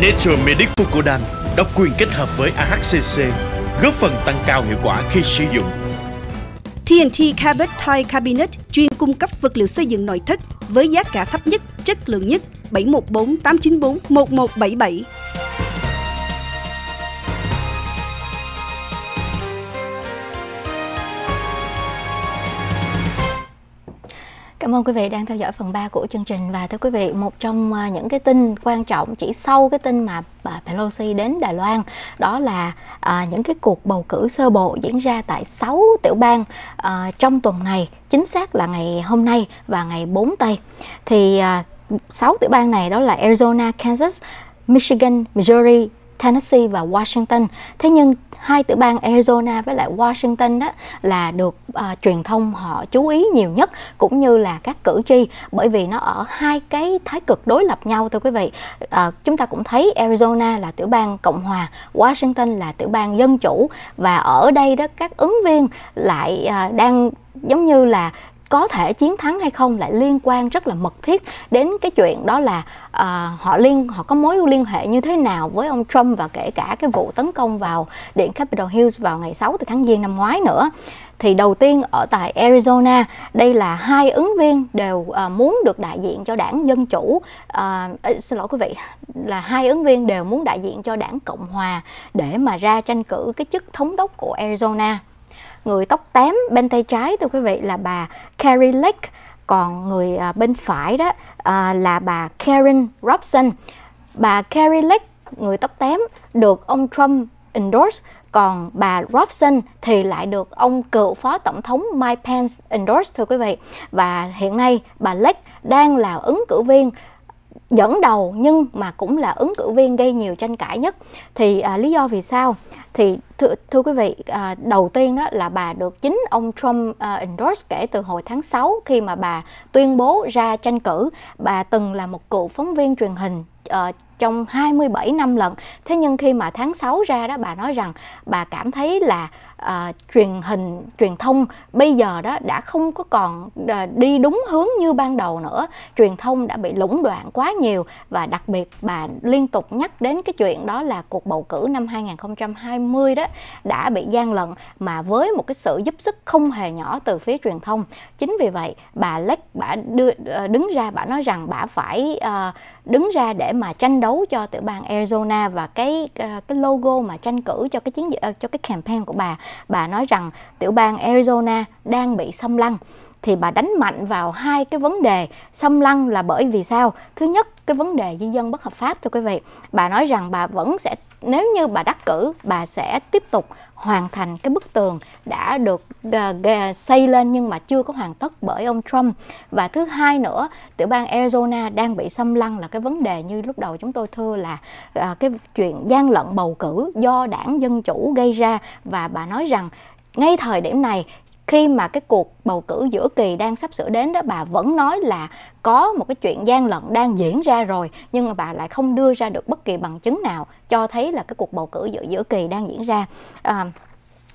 Nature Medic Fucodan độc quyền kết hợp với AHCC, góp phần tăng cao hiệu quả khi sử dụng. TNT Cabot Thai Cabinet chuyên cung cấp vật liệu xây dựng nội thất với giá cả thấp nhất, chất lượng nhất 714 894 1177. Cảm ơn quý vị đang theo dõi phần 3 của chương trình và thưa quý vị, một trong à, những cái tin quan trọng chỉ sau cái tin mà bà Pelosi đến Đài Loan đó là à, những cái cuộc bầu cử sơ bộ diễn ra tại 6 tiểu bang à, trong tuần này, chính xác là ngày hôm nay và ngày 4 Tây. Thì à, 6 tiểu bang này đó là Arizona, Kansas, Michigan, Missouri, Tennessee và Washington. Thế nhưng hai tiểu bang Arizona với lại Washington đó là được à, truyền thông họ chú ý nhiều nhất cũng như là các cử tri bởi vì nó ở hai cái thái cực đối lập nhau thưa quý vị à, chúng ta cũng thấy Arizona là tiểu bang Cộng hòa Washington là tiểu bang dân chủ và ở đây đó các ứng viên lại à, đang giống như là có thể chiến thắng hay không lại liên quan rất là mật thiết đến cái chuyện đó là uh, họ liên họ có mối liên hệ như thế nào với ông Trump và kể cả cái vụ tấn công vào điện Capitol Hills vào ngày 6 tháng Giêng năm ngoái nữa thì đầu tiên ở tại Arizona đây là hai ứng viên đều uh, muốn được đại diện cho đảng dân chủ uh, xin lỗi quý vị là hai ứng viên đều muốn đại diện cho đảng cộng hòa để mà ra tranh cử cái chức thống đốc của Arizona Người tóc tém bên tay trái thưa quý vị là bà Carrie Lake, còn người à, bên phải đó à, là bà Karen Robson. Bà Carrie Lake, người tóc tém được ông Trump endorse còn bà Robson thì lại được ông cựu phó tổng thống Mike Pence endorse thưa quý vị và hiện nay bà Lake đang là ứng cử viên dẫn đầu nhưng mà cũng là ứng cử viên gây nhiều tranh cãi nhất thì à, lý do vì sao thì thưa, thưa quý vị à, đầu tiên đó là bà được chính ông Trump à, endorse kể từ hồi tháng 6 khi mà bà tuyên bố ra tranh cử bà từng là một cựu phóng viên truyền hình uh, trong 27 năm lần thế nhưng khi mà tháng 6 ra đó bà nói rằng bà cảm thấy là uh, truyền hình truyền thông bây giờ đó đã không có còn uh, đi đúng hướng như ban đầu nữa truyền thông đã bị lũng đoạn quá nhiều và đặc biệt bà liên tục nhắc đến cái chuyện đó là cuộc bầu cử năm 2020 đó đã bị gian lận mà với một cái sự giúp sức không hề nhỏ từ phía truyền thông chính vì vậy bà lách bà đưa, ờ, đứng ra bà nói rằng bà phải uh, đứng ra để mà tranh đấu đấu cho tiểu bang Arizona và cái ờ, cái logo mà tranh cử cho cái chiến dịch ờ, cho cái campaign của bà bà nói rằng tiểu bang Arizona đang bị xâm lăng thì bà đánh mạnh vào hai cái vấn đề xâm lăng là bởi vì sao thứ nhất cái vấn đề di dân bất hợp pháp thưa quý vị bà nói rằng bà vẫn sẽ nếu như bà đắc cử bà sẽ tiếp tục hoàn thành cái bức tường đã được à, xây lên nhưng mà chưa có hoàn tất bởi ông Trump và thứ hai nữa tiểu bang Arizona đang bị xâm lăng là cái vấn đề như lúc đầu chúng tôi thưa là à, cái chuyện gian lận bầu cử do đảng dân chủ gây ra và bà nói rằng ngay thời điểm này khi mà cái cuộc bầu cử giữa kỳ đang sắp sửa đến đó bà vẫn nói là có một cái chuyện gian lận đang diễn ra rồi nhưng mà bà lại không đưa ra được bất kỳ bằng chứng nào cho thấy là cái cuộc bầu cử giữa giữa kỳ đang diễn ra à,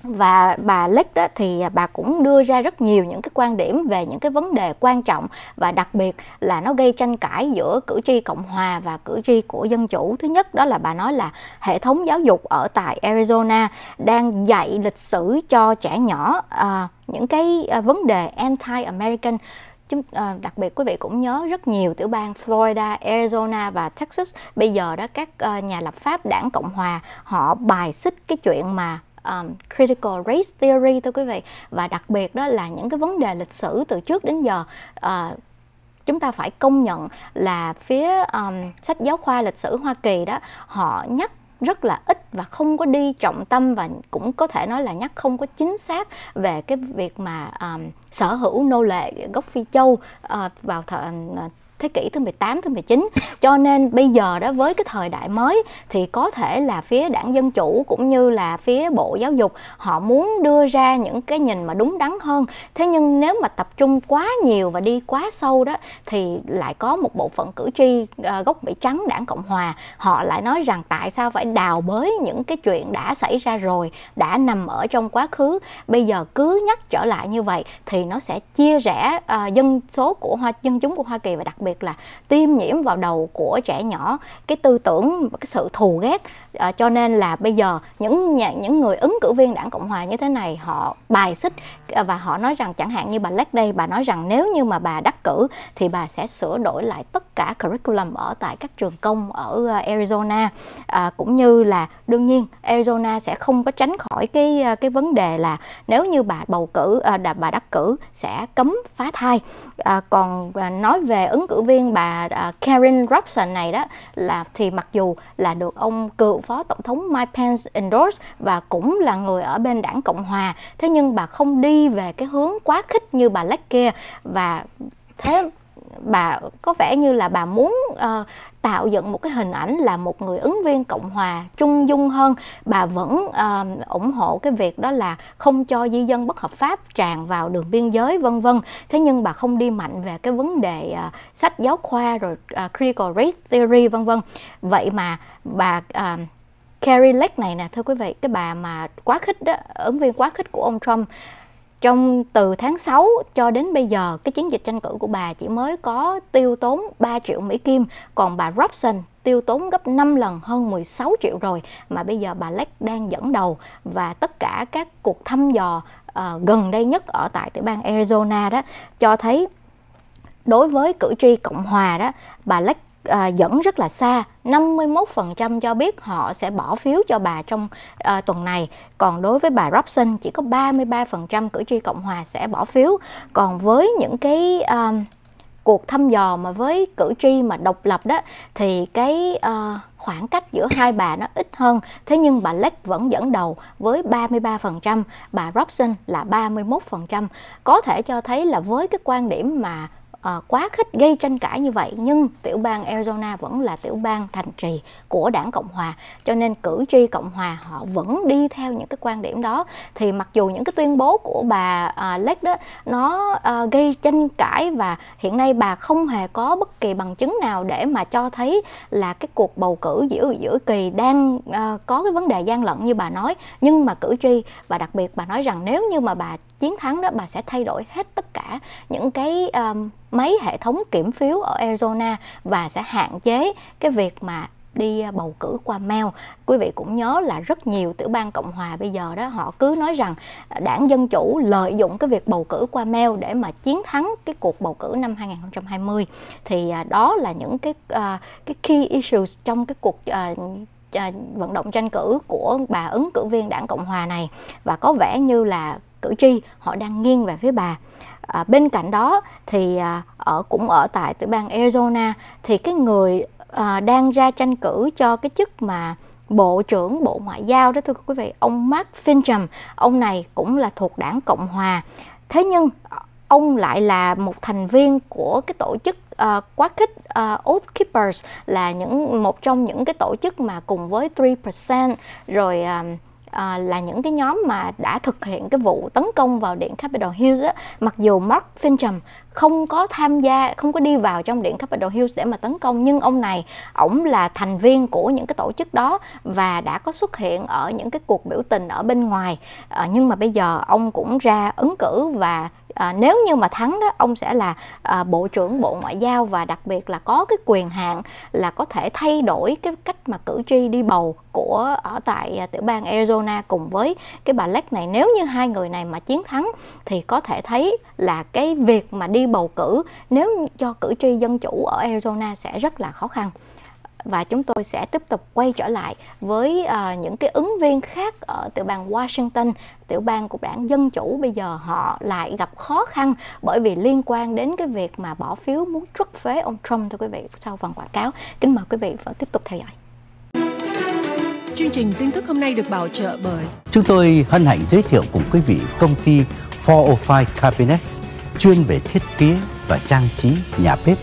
và bà Lech đó thì bà cũng đưa ra rất nhiều những cái quan điểm về những cái vấn đề quan trọng và đặc biệt là nó gây tranh cãi giữa cử tri Cộng hòa và cử tri của dân chủ. Thứ nhất đó là bà nói là hệ thống giáo dục ở tại Arizona đang dạy lịch sử cho trẻ nhỏ à, những cái à, vấn đề anti-American chúng à, đặc biệt quý vị cũng nhớ rất nhiều tiểu bang Florida, Arizona và Texas bây giờ đó các à, nhà lập pháp đảng Cộng hòa họ bài xích cái chuyện mà um, critical race theory thưa quý vị và đặc biệt đó là những cái vấn đề lịch sử từ trước đến giờ uh, chúng ta phải công nhận là phía um, sách giáo khoa lịch sử Hoa Kỳ đó họ nhắc rất là ít và không có đi trọng tâm và cũng có thể nói là nhắc không có chính xác về cái việc mà um, sở hữu nô lệ gốc Phi Châu uh, vào thời uh, thế kỷ thứ 18 thứ 19 cho nên bây giờ đó với cái thời đại mới thì có thể là phía đảng dân chủ cũng như là phía bộ giáo dục họ muốn đưa ra những cái nhìn mà đúng đắn hơn thế nhưng nếu mà tập trung quá nhiều và đi quá sâu đó thì lại có một bộ phận cử tri ờ, gốc Mỹ trắng đảng Cộng hòa họ lại nói rằng tại sao phải đào bới những cái chuyện đã xảy ra rồi đã nằm ở trong quá khứ bây giờ cứ nhắc trở lại như vậy thì nó sẽ chia rẽ ờ, dân số của hoa dân chúng của Hoa Kỳ và đặc biệt biệt là tiêm nhiễm vào đầu của trẻ nhỏ cái tư tưởng cái sự thù ghét à, cho nên là bây giờ những những người ứng cử viên đảng cộng hòa như thế này họ bài xích ờ, và họ nói rằng chẳng hạn như bà lách đây bà nói rằng nếu như mà bà đắc cử thì bà sẽ sửa đổi lại tất cả curriculum ở tại các trường công ở ờ, Arizona à, cũng như là đương nhiên Arizona sẽ không có tránh khỏi cái cái vấn đề là nếu như bà bầu cử à, bà đắc cử sẽ cấm phá thai à, còn nói về ứng cử viên bà Karen Robson này đó là thì mặc dù là được ông cựu cựu phó tổng thống Mike Pence endorse và cũng là người ở bên đảng Cộng Hòa. Thế nhưng bà không đi về cái hướng quá khích như bà Leck kia và thế bà có vẻ như là bà muốn uh, tạo dựng một cái hình ảnh là một người ứng viên cộng hòa trung dung hơn bà vẫn uh, ủng hộ cái việc đó là không cho di dân bất hợp pháp tràn vào đường biên giới vân vân thế nhưng bà không đi mạnh về cái vấn đề uh, sách giáo khoa rồi uh, critical race theory vân vân vậy mà bà uh, Carrie Lake này nè thưa quý vị cái bà mà quá khích đó ứng viên quá khích của ông Trump trong từ tháng 6 cho đến bây giờ cái chiến dịch tranh cử của bà chỉ mới có tiêu tốn 3 triệu Mỹ Kim còn bà Robson tiêu tốn gấp 5 lần hơn 16 triệu rồi mà bây giờ bà Lake đang dẫn đầu và tất cả các cuộc thăm dò uh, gần đây nhất ở tại tiểu bang Arizona đó cho thấy đối với cử tri Cộng hòa đó bà Lake à, dẫn rất là xa 51% cho biết họ sẽ bỏ phiếu cho bà trong à, tuần này còn đối với bà Robson chỉ có 33% cử tri Cộng hòa sẽ bỏ phiếu còn với những cái à, cuộc thăm dò mà với cử tri mà độc lập đó thì cái uh, khoảng cách giữa hai bà nó ít hơn thế nhưng bà Leck vẫn dẫn đầu với 33% bà Robson là 31% có thể cho thấy là với cái quan điểm mà uh, quá khích gây tranh cãi như vậy nhưng tiểu bang Arizona vẫn là tiểu bang thành trì của đảng Cộng hòa cho nên cử tri Cộng hòa họ vẫn đi theo những cái quan điểm đó thì mặc dù những cái tuyên bố của bà uh, Lake đó nó uh, gây tranh cãi và hiện nay bà không hề có bất kỳ bằng chứng nào để mà cho thấy là cái cuộc bầu cử giữa giữa kỳ đang uh, có cái vấn đề gian lận như bà nói nhưng mà cử tri và đặc biệt bà nói rằng nếu như mà bà chiến thắng đó bà sẽ thay đổi hết tất cả những cái um, mấy hệ thống kiểm phiếu ở Arizona và sẽ hạn chế cái việc mà đi à, bầu cử qua mail quý vị cũng nhớ là rất nhiều tiểu bang cộng hòa bây giờ đó họ cứ nói rằng à, đảng dân chủ lợi dụng cái việc bầu cử qua mail để mà chiến thắng cái cuộc bầu cử năm 2020 thì à, đó là những cái uh, cái key issues trong cái cuộc uh, vận động tranh cử của bà ứng cử viên đảng cộng hòa này và có vẻ như là cử tri họ đang nghiêng về phía bà à, bên cạnh đó thì à, ở cũng ở tại tiểu bang Arizona thì cái người à, đang ra tranh cử cho cái chức mà Bộ trưởng Bộ Ngoại giao đó thưa quý vị, ông Mark Fincham, ông này cũng là thuộc đảng Cộng Hòa. Thế nhưng ông lại là một thành viên của cái tổ chức uh, quá khích uh, à, Oath Keepers là những một trong những cái tổ chức mà cùng với 3% rồi uh, à, là những cái nhóm mà đã thực hiện cái vụ tấn công vào điện Capitol Hill á, mặc dù Mark Fincham không có tham gia, không có đi vào trong điện Capitol Hill để mà tấn công nhưng ông này ổng là thành viên của những cái tổ chức đó và đã có xuất hiện ở những cái cuộc biểu tình ở bên ngoài à, nhưng mà bây giờ ông cũng ra ứng cử và à, nếu như mà thắng đó ông sẽ là à, bộ trưởng bộ ngoại giao và đặc biệt là có cái quyền hạn là có thể thay đổi cái cách mà cử tri đi bầu của ở tại à, tiểu bang Arizona cùng với cái bà Lake này nếu như hai người này mà chiến thắng thì có thể thấy là cái việc mà đi bầu cử nếu cho cử tri dân chủ ở Arizona sẽ rất là khó khăn và chúng tôi sẽ tiếp tục quay trở lại với uh, những cái ứng viên khác ở tiểu bang Washington, tiểu bang của đảng Dân Chủ bây giờ họ lại gặp khó khăn bởi vì liên quan đến cái việc mà bỏ phiếu muốn trút phế ông Trump thưa quý vị sau phần quảng cáo. Kính mời quý vị vẫn tiếp tục theo dõi. Chương trình tin tức hôm nay được bảo trợ bởi Chúng tôi hân hạnh giới thiệu cùng quý vị công ty 405 Cabinets chuyên về thiết kế và trang trí nhà bếp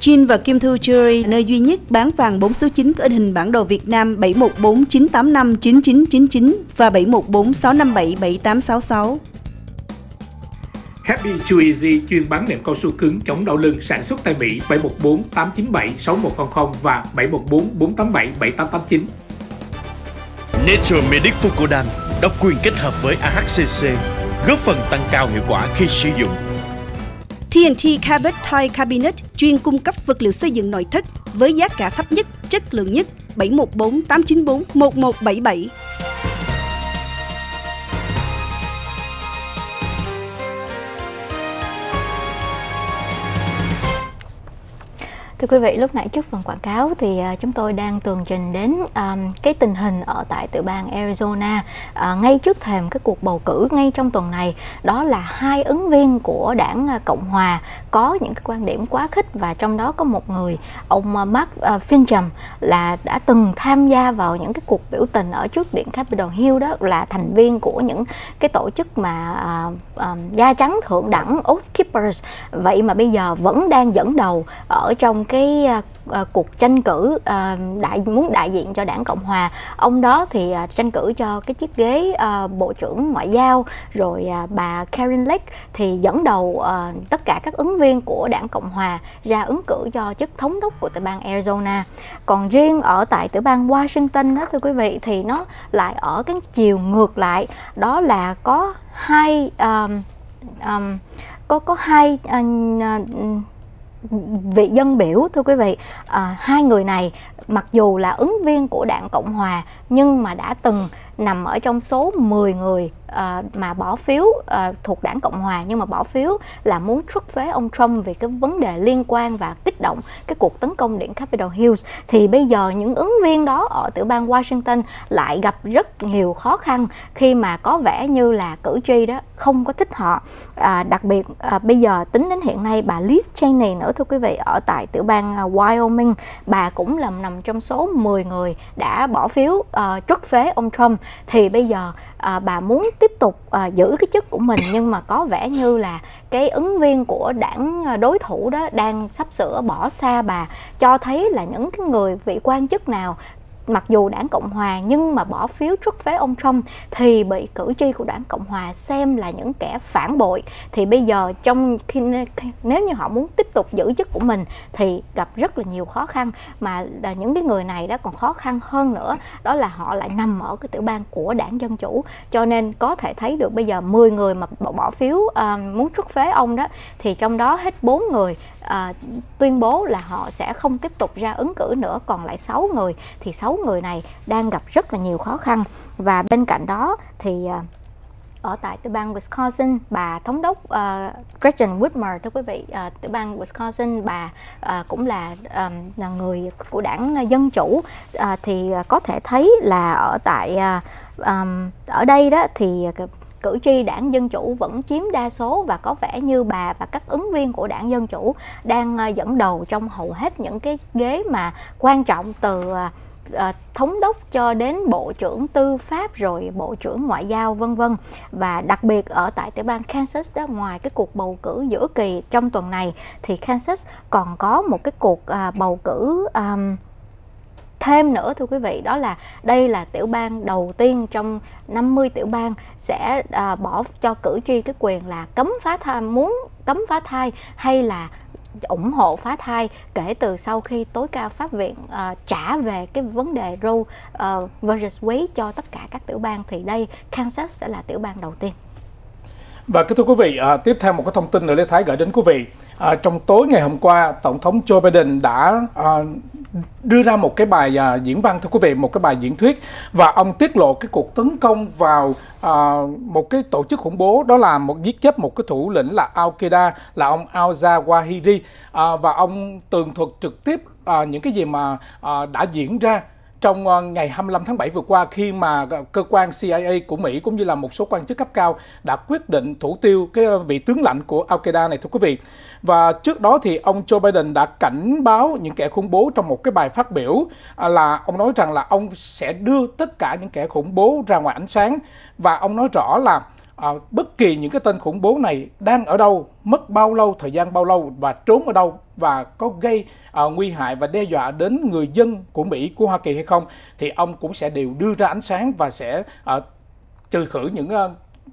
Jin và Kim Thu Jewelry, nơi duy nhất bán vàng 4 số 9 có in hình bản đồ Việt Nam 7149859999 và 7146577866. Happy Chew Easy chuyên bán nệm cao su cứng chống đau lưng sản xuất tại Mỹ 7148976100 và 714 487 7889. Nature Medic Fukudan độc quyền kết hợp với AHCC góp phần tăng cao hiệu quả khi sử dụng TNT Carpet Tile Cabinet chuyên cung cấp vật liệu xây dựng nội thất với giá cả thấp nhất, chất lượng nhất 714 894 1177. Thưa quý vị, lúc nãy trước phần quảng cáo thì à, chúng tôi đang tường trình đến um, cái tình hình ở tại tiểu bang Arizona uh, ngay trước thềm cái cuộc bầu cử ngay trong tuần này. Đó là hai ứng viên của đảng Cộng hòa có những cái quan điểm quá khích và trong đó có một người ông Mark Fincham là đã từng tham gia vào những cái cuộc biểu tình ở trước điện Capitol Hill đó là thành viên của những cái tổ chức mà uh, uh, da trắng thượng đẳng Oath Keepers vậy mà bây giờ vẫn đang dẫn đầu ở trong cái uh, cuộc tranh cử uh, đại muốn đại diện cho đảng cộng hòa ông đó thì uh, tranh cử cho cái chiếc ghế uh, bộ trưởng ngoại giao rồi uh, bà Karen Lake thì dẫn đầu uh, tất cả các ứng viên của đảng cộng hòa ra ứng cử cho chức thống đốc của tiểu bang Arizona còn riêng ở tại tiểu bang Washington đó thưa quý vị thì nó lại ở cái chiều ngược lại đó là có hai um, um, có có hai uh, uh vị dân biểu thưa quý vị à, hai người này mặc dù là ứng viên của đảng cộng hòa nhưng mà đã từng nằm ở trong số 10 người uh, mà bỏ phiếu uh, thuộc đảng Cộng hòa nhưng mà bỏ phiếu là muốn trút phế ông Trump về cái vấn đề liên quan và kích động cái cuộc tấn công điện Capitol Hills thì bây giờ những ứng viên đó ở tiểu bang Washington lại gặp rất nhiều khó khăn khi mà có vẻ như là cử tri đó không có thích họ à, đặc biệt à, bây giờ tính đến hiện nay bà Liz Cheney nữa thưa quý vị ở tại tiểu bang Wyoming bà cũng là nằm trong số 10 người đã bỏ phiếu uh, ờ, trất phế ông Trump thì bây giờ uh, bà muốn tiếp tục uh, giữ cái chức của mình nhưng mà có vẻ như là cái ứng viên của đảng đối thủ đó đang sắp sửa bỏ xa bà cho thấy là những cái người vị quan chức nào mặc dù đảng Cộng Hòa nhưng mà bỏ phiếu trước phế ông Trump thì bị cử tri của đảng Cộng Hòa xem là những kẻ phản bội thì bây giờ trong khi nếu như họ muốn tiếp tục giữ chức của mình thì gặp rất là nhiều khó khăn mà là những cái người này đó còn khó khăn hơn nữa đó là họ lại nằm ở cái tiểu bang của đảng Dân Chủ cho nên có thể thấy được bây giờ 10 người mà bỏ phiếu uh, muốn trút phế ông đó thì trong đó hết 4 người uh, tuyên bố là họ sẽ không tiếp tục ra ứng cử nữa còn lại 6 người thì 6 người này đang gặp rất là nhiều khó khăn và bên cạnh đó thì uh, ở tại tiểu bang Wisconsin bà thống đốc uh, Gretchen Whitmer thưa quý vị uh, tiểu bang Wisconsin bà uh, cũng là um, là người của đảng dân chủ uh, thì có thể thấy là ở tại uh, um, ở đây đó thì cử tri đảng Dân Chủ vẫn chiếm đa số và có vẻ như bà và các ứng viên của đảng Dân Chủ đang ờ, dẫn đầu trong hầu hết những cái ghế mà quan trọng từ ờ, ờ, thống đốc cho đến bộ trưởng tư pháp rồi bộ trưởng ngoại giao vân vân và đặc biệt ở tại tiểu bang Kansas đó ngoài cái cuộc bầu cử giữa kỳ trong tuần này thì Kansas còn có một cái cuộc bầu cử um, thêm nữa thưa quý vị đó là đây là tiểu bang đầu tiên trong 50 tiểu bang sẽ à, bỏ cho cử tri cái quyền là cấm phá thai muốn cấm phá thai hay là ủng hộ phá thai kể từ sau khi tối cao pháp viện uh, trả về cái vấn đề Roe uh, versus Wade cho tất cả các tiểu bang thì đây Kansas sẽ là tiểu bang đầu tiên. Và kính thưa quý vị, à, tiếp theo một cái thông tin nữa Lê Thái gửi đến quý vị. À, trong tối ngày hôm qua, Tổng thống Joe Biden đã à, đưa ra một cái bài à, diễn văn thưa quý vị, một cái bài diễn thuyết và ông tiết lộ cái cuộc tấn công vào à, một cái tổ chức khủng bố đó là một giết chết một cái thủ lĩnh là Al Qaeda là ông Al Zawahiri à, và ông tường thuật trực tiếp à, những cái gì mà à, đã diễn ra trong ờ, ngày 25 tháng 7 vừa qua khi mà ờ, cơ quan CIA của Mỹ cũng như là một số quan chức cấp cao đã quyết định thủ tiêu cái ờ, vị tướng lãnh của Al-Qaeda này thưa quý vị. Và trước đó thì ông Joe Biden đã cảnh báo những kẻ khủng bố trong một cái bài phát biểu à, là ông nói rằng là ông sẽ đưa tất cả những kẻ khủng bố ra ngoài ánh sáng và ông nói rõ là à, bất kỳ những cái tên khủng bố này đang ở đâu, mất bao lâu, thời gian bao lâu và trốn ở đâu và có gây à, nguy hại và đe dọa đến người dân của Mỹ, của Hoa Kỳ hay không thì ông cũng sẽ đều đưa ra ánh sáng và sẽ à, trừ khử những uh,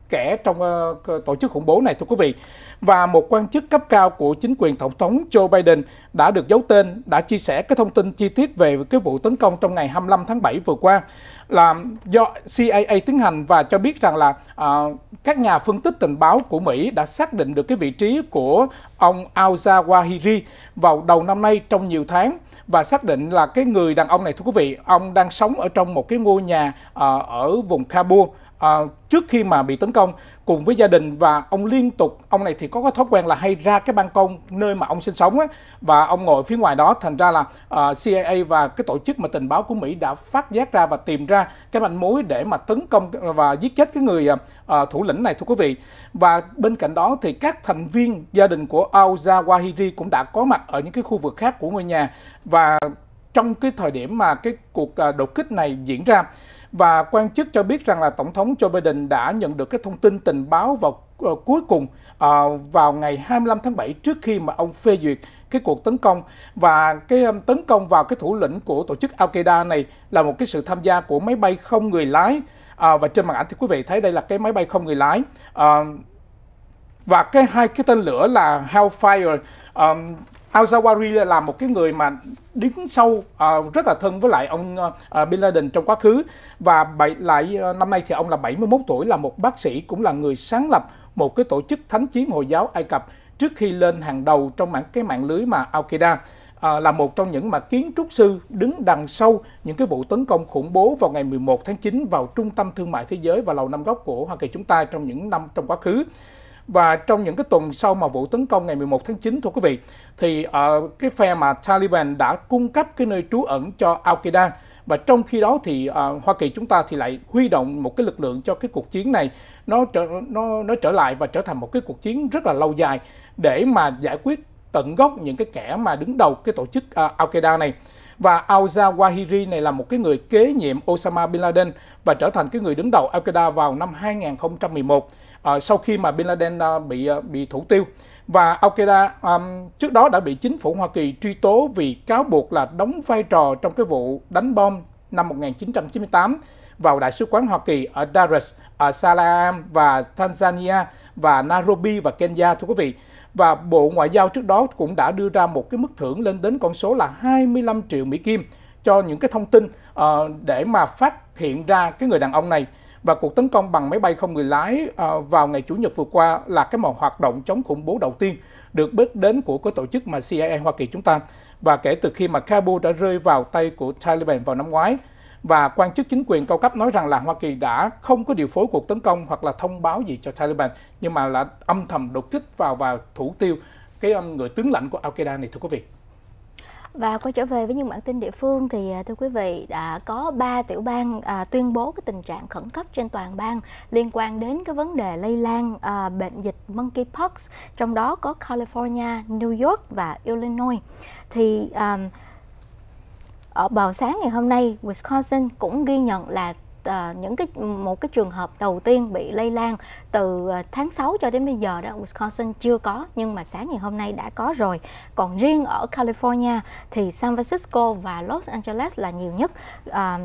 kẻ trong uh, tổ chức khủng bố này thưa quý vị. Và một quan chức cấp cao của chính quyền Tổng thống Joe Biden đã được giấu tên, đã chia sẻ cái thông tin chi tiết về cái vụ tấn công trong ngày 25 tháng 7 vừa qua là do CIA tiến hành và cho biết rằng là uh, các nhà phân tích tình báo của Mỹ đã xác định được cái vị trí của ông Alza Wahiri vào đầu năm nay trong nhiều tháng và xác định là cái người đàn ông này thưa quý vị, ông đang sống ở trong một cái ngôi nhà uh, ở vùng Kabul À, trước khi mà bị tấn công cùng với gia đình và ông liên tục ông này thì có cái thói quen là hay ra cái ban công nơi mà ông sinh sống ấy, và ông ngồi phía ngoài đó thành ra là à, CIA và cái tổ chức mà tình báo của Mỹ đã phát giác ra và tìm ra cái manh mối để mà tấn công và giết chết cái người à, à thủ lĩnh này thưa quý vị và bên cạnh đó thì các thành viên gia đình của Al Zawahiri cũng đã có mặt ở những cái khu vực khác của ngôi nhà và trong cái thời điểm mà cái cuộc à, đột kích này diễn ra và quan chức cho biết rằng là Tổng thống Joe Biden đã nhận được cái thông tin tình báo vào uh, cuối cùng uh, vào ngày 25 tháng 7 trước khi mà ông phê duyệt cái cuộc tấn công và cái um, tấn công vào cái thủ lĩnh của tổ chức Al-Qaeda này là một cái sự tham gia của máy bay không người lái uh, và trên màn ảnh thì quý vị thấy đây là cái máy bay không người lái uh, và cái hai cái tên lửa là Hellfire um, al-Zawahiri là một cái người mà đứng sâu uh, à, rất là thân với lại ông uh, Bin Laden trong quá khứ và bảy, lại uh, năm nay thì ông là 71 tuổi là một bác sĩ cũng là người sáng lập một cái tổ chức thánh chiến hồi giáo Ai Cập trước khi lên hàng đầu trong mạng cái mạng lưới mà Al-Qaeda à, là một trong những mà kiến trúc sư đứng đằng sau những cái vụ tấn công khủng bố vào ngày 11 tháng 9 vào trung tâm thương mại thế giới và lầu năm góc của Hoa Kỳ chúng ta trong những năm trong quá khứ. Và trong những cái tuần sau mà vụ tấn công ngày 11 tháng 9 thưa quý vị, thì uh, cái phe mà Taliban đã cung cấp cái nơi trú ẩn cho Al-Qaeda và trong khi đó thì uh, Hoa Kỳ chúng ta thì lại huy động một cái lực lượng cho cái cuộc chiến này nó trở nó nó trở lại và trở thành một cái cuộc chiến rất là lâu dài để mà giải quyết tận gốc những cái kẻ mà đứng đầu cái tổ chức uh, Al-Qaeda này và Al-Zawahiri này là một cái người kế nhiệm Osama Bin Laden và trở thành cái người đứng đầu Al-Qaeda vào năm 2011 uh, sau khi mà Bin Laden uh, bị uh, bị thủ tiêu và Al Qaeda um, trước đó đã bị chính phủ Hoa Kỳ truy tố vì cáo buộc là đóng vai trò trong cái vụ đánh bom năm 1998 vào đại sứ quán Hoa Kỳ ở Dar es Salaam và Tanzania và Nairobi và Kenya thưa quý vị. Và Bộ Ngoại giao trước đó cũng đã đưa ra một cái mức thưởng lên đến con số là 25 triệu Mỹ Kim cho những cái thông tin uh, để mà phát hiện ra cái người đàn ông này và cuộc tấn công bằng máy bay không người lái ờ, vào ngày Chủ nhật vừa qua là cái một hoạt động chống khủng bố đầu tiên được biết đến của cái tổ chức mà CIA Hoa Kỳ chúng ta. Và kể từ khi mà Kabul đã rơi vào tay của Taliban vào năm ngoái, và quan chức chính quyền cao cấp nói rằng là Hoa Kỳ đã không có điều phối cuộc tấn công hoặc là thông báo gì cho Taliban nhưng mà là âm thầm đột kích vào và thủ tiêu cái người tướng lãnh của Al Qaeda này thưa quý vị. Và quay trở về với những bản tin địa phương thì à, thưa quý vị đã có 3 tiểu bang à, tuyên bố cái tình trạng khẩn cấp trên toàn bang liên quan đến cái vấn đề lây lan à, bệnh dịch monkeypox, trong đó có California, New York và Illinois. Thì à, ở bào sáng ngày hôm nay, Wisconsin cũng ghi nhận là à, những cái một cái trường hợp đầu tiên bị lây lan từ à, tháng 6 cho đến bây giờ đó Wisconsin chưa có nhưng mà sáng ngày hôm nay đã có rồi. Còn riêng ở California thì San Francisco và Los Angeles là nhiều nhất. À,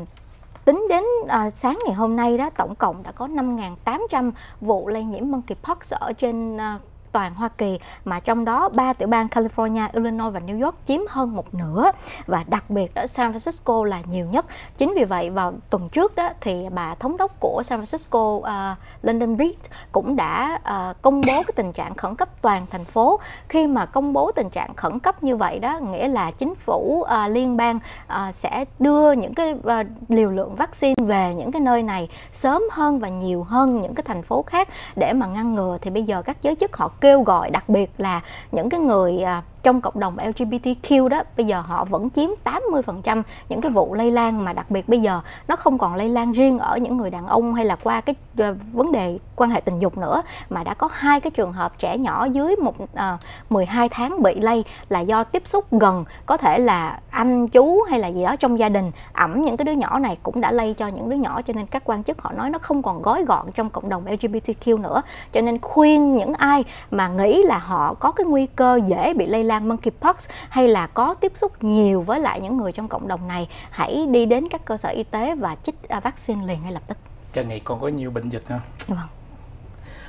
Tính đến à, sáng ngày hôm nay đó tổng cộng đã có 5.800 vụ lây nhiễm monkeypox ở trên à, toàn Hoa Kỳ mà trong đó ba tiểu bang California, Illinois và New York chiếm hơn một nửa và đặc biệt ở San Francisco là nhiều nhất. Chính vì vậy vào tuần trước đó thì bà thống đốc của San Francisco uh, à, London Breed cũng đã uh, công bố cái tình trạng khẩn cấp toàn thành phố. Khi mà công bố tình trạng khẩn cấp như vậy đó nghĩa là chính phủ uh, liên bang uh, sẽ đưa những cái uh, liều lượng vaccine về những cái nơi này sớm hơn và nhiều hơn những cái thành phố khác để mà ngăn ngừa thì bây giờ các giới chức họ kêu gọi đặc biệt là những cái người à, trong cộng đồng LGBTQ đó bây giờ họ vẫn chiếm 80% những cái vụ lây lan mà đặc biệt bây giờ nó không còn lây lan riêng ở những người đàn ông hay là qua cái ờ, vấn đề quan hệ tình dục nữa mà đã có hai cái trường hợp trẻ nhỏ dưới một à, ờ, 12 tháng bị lây là do tiếp xúc gần có thể là anh chú hay là gì đó trong gia đình ẩm những cái đứa nhỏ này cũng đã lây cho những đứa nhỏ cho nên các quan chức họ nói nó không còn gói gọn trong cộng đồng LGBTQ nữa cho nên khuyên những ai mà nghĩ là họ có cái nguy cơ dễ bị lây lan lan monkeypox hay là có tiếp xúc nhiều với lại những người trong cộng đồng này hãy đi đến các cơ sở y tế và chích à, vaccine liền ngay lập tức. Cái này còn có nhiều bệnh dịch nữa. Dạ vâng.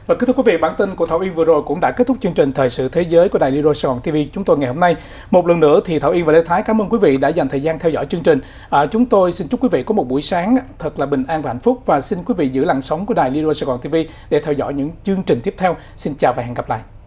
Và kết thúc quý vị, bản tin của Thảo Yên vừa rồi cũng đã kết thúc chương trình Thời sự Thế giới của Đài Lido Sài Gòn TV chúng tôi ngày hôm nay. Một lần nữa thì Thảo Yên và Lê Thái cảm ơn quý vị đã dành thời gian theo dõi chương trình. À, chúng tôi xin chúc quý vị có một buổi sáng thật là bình an và hạnh phúc và xin quý vị giữ làn sóng của Đài Lido Sài Gòn TV để theo dõi những chương trình tiếp theo. Xin chào và hẹn gặp lại.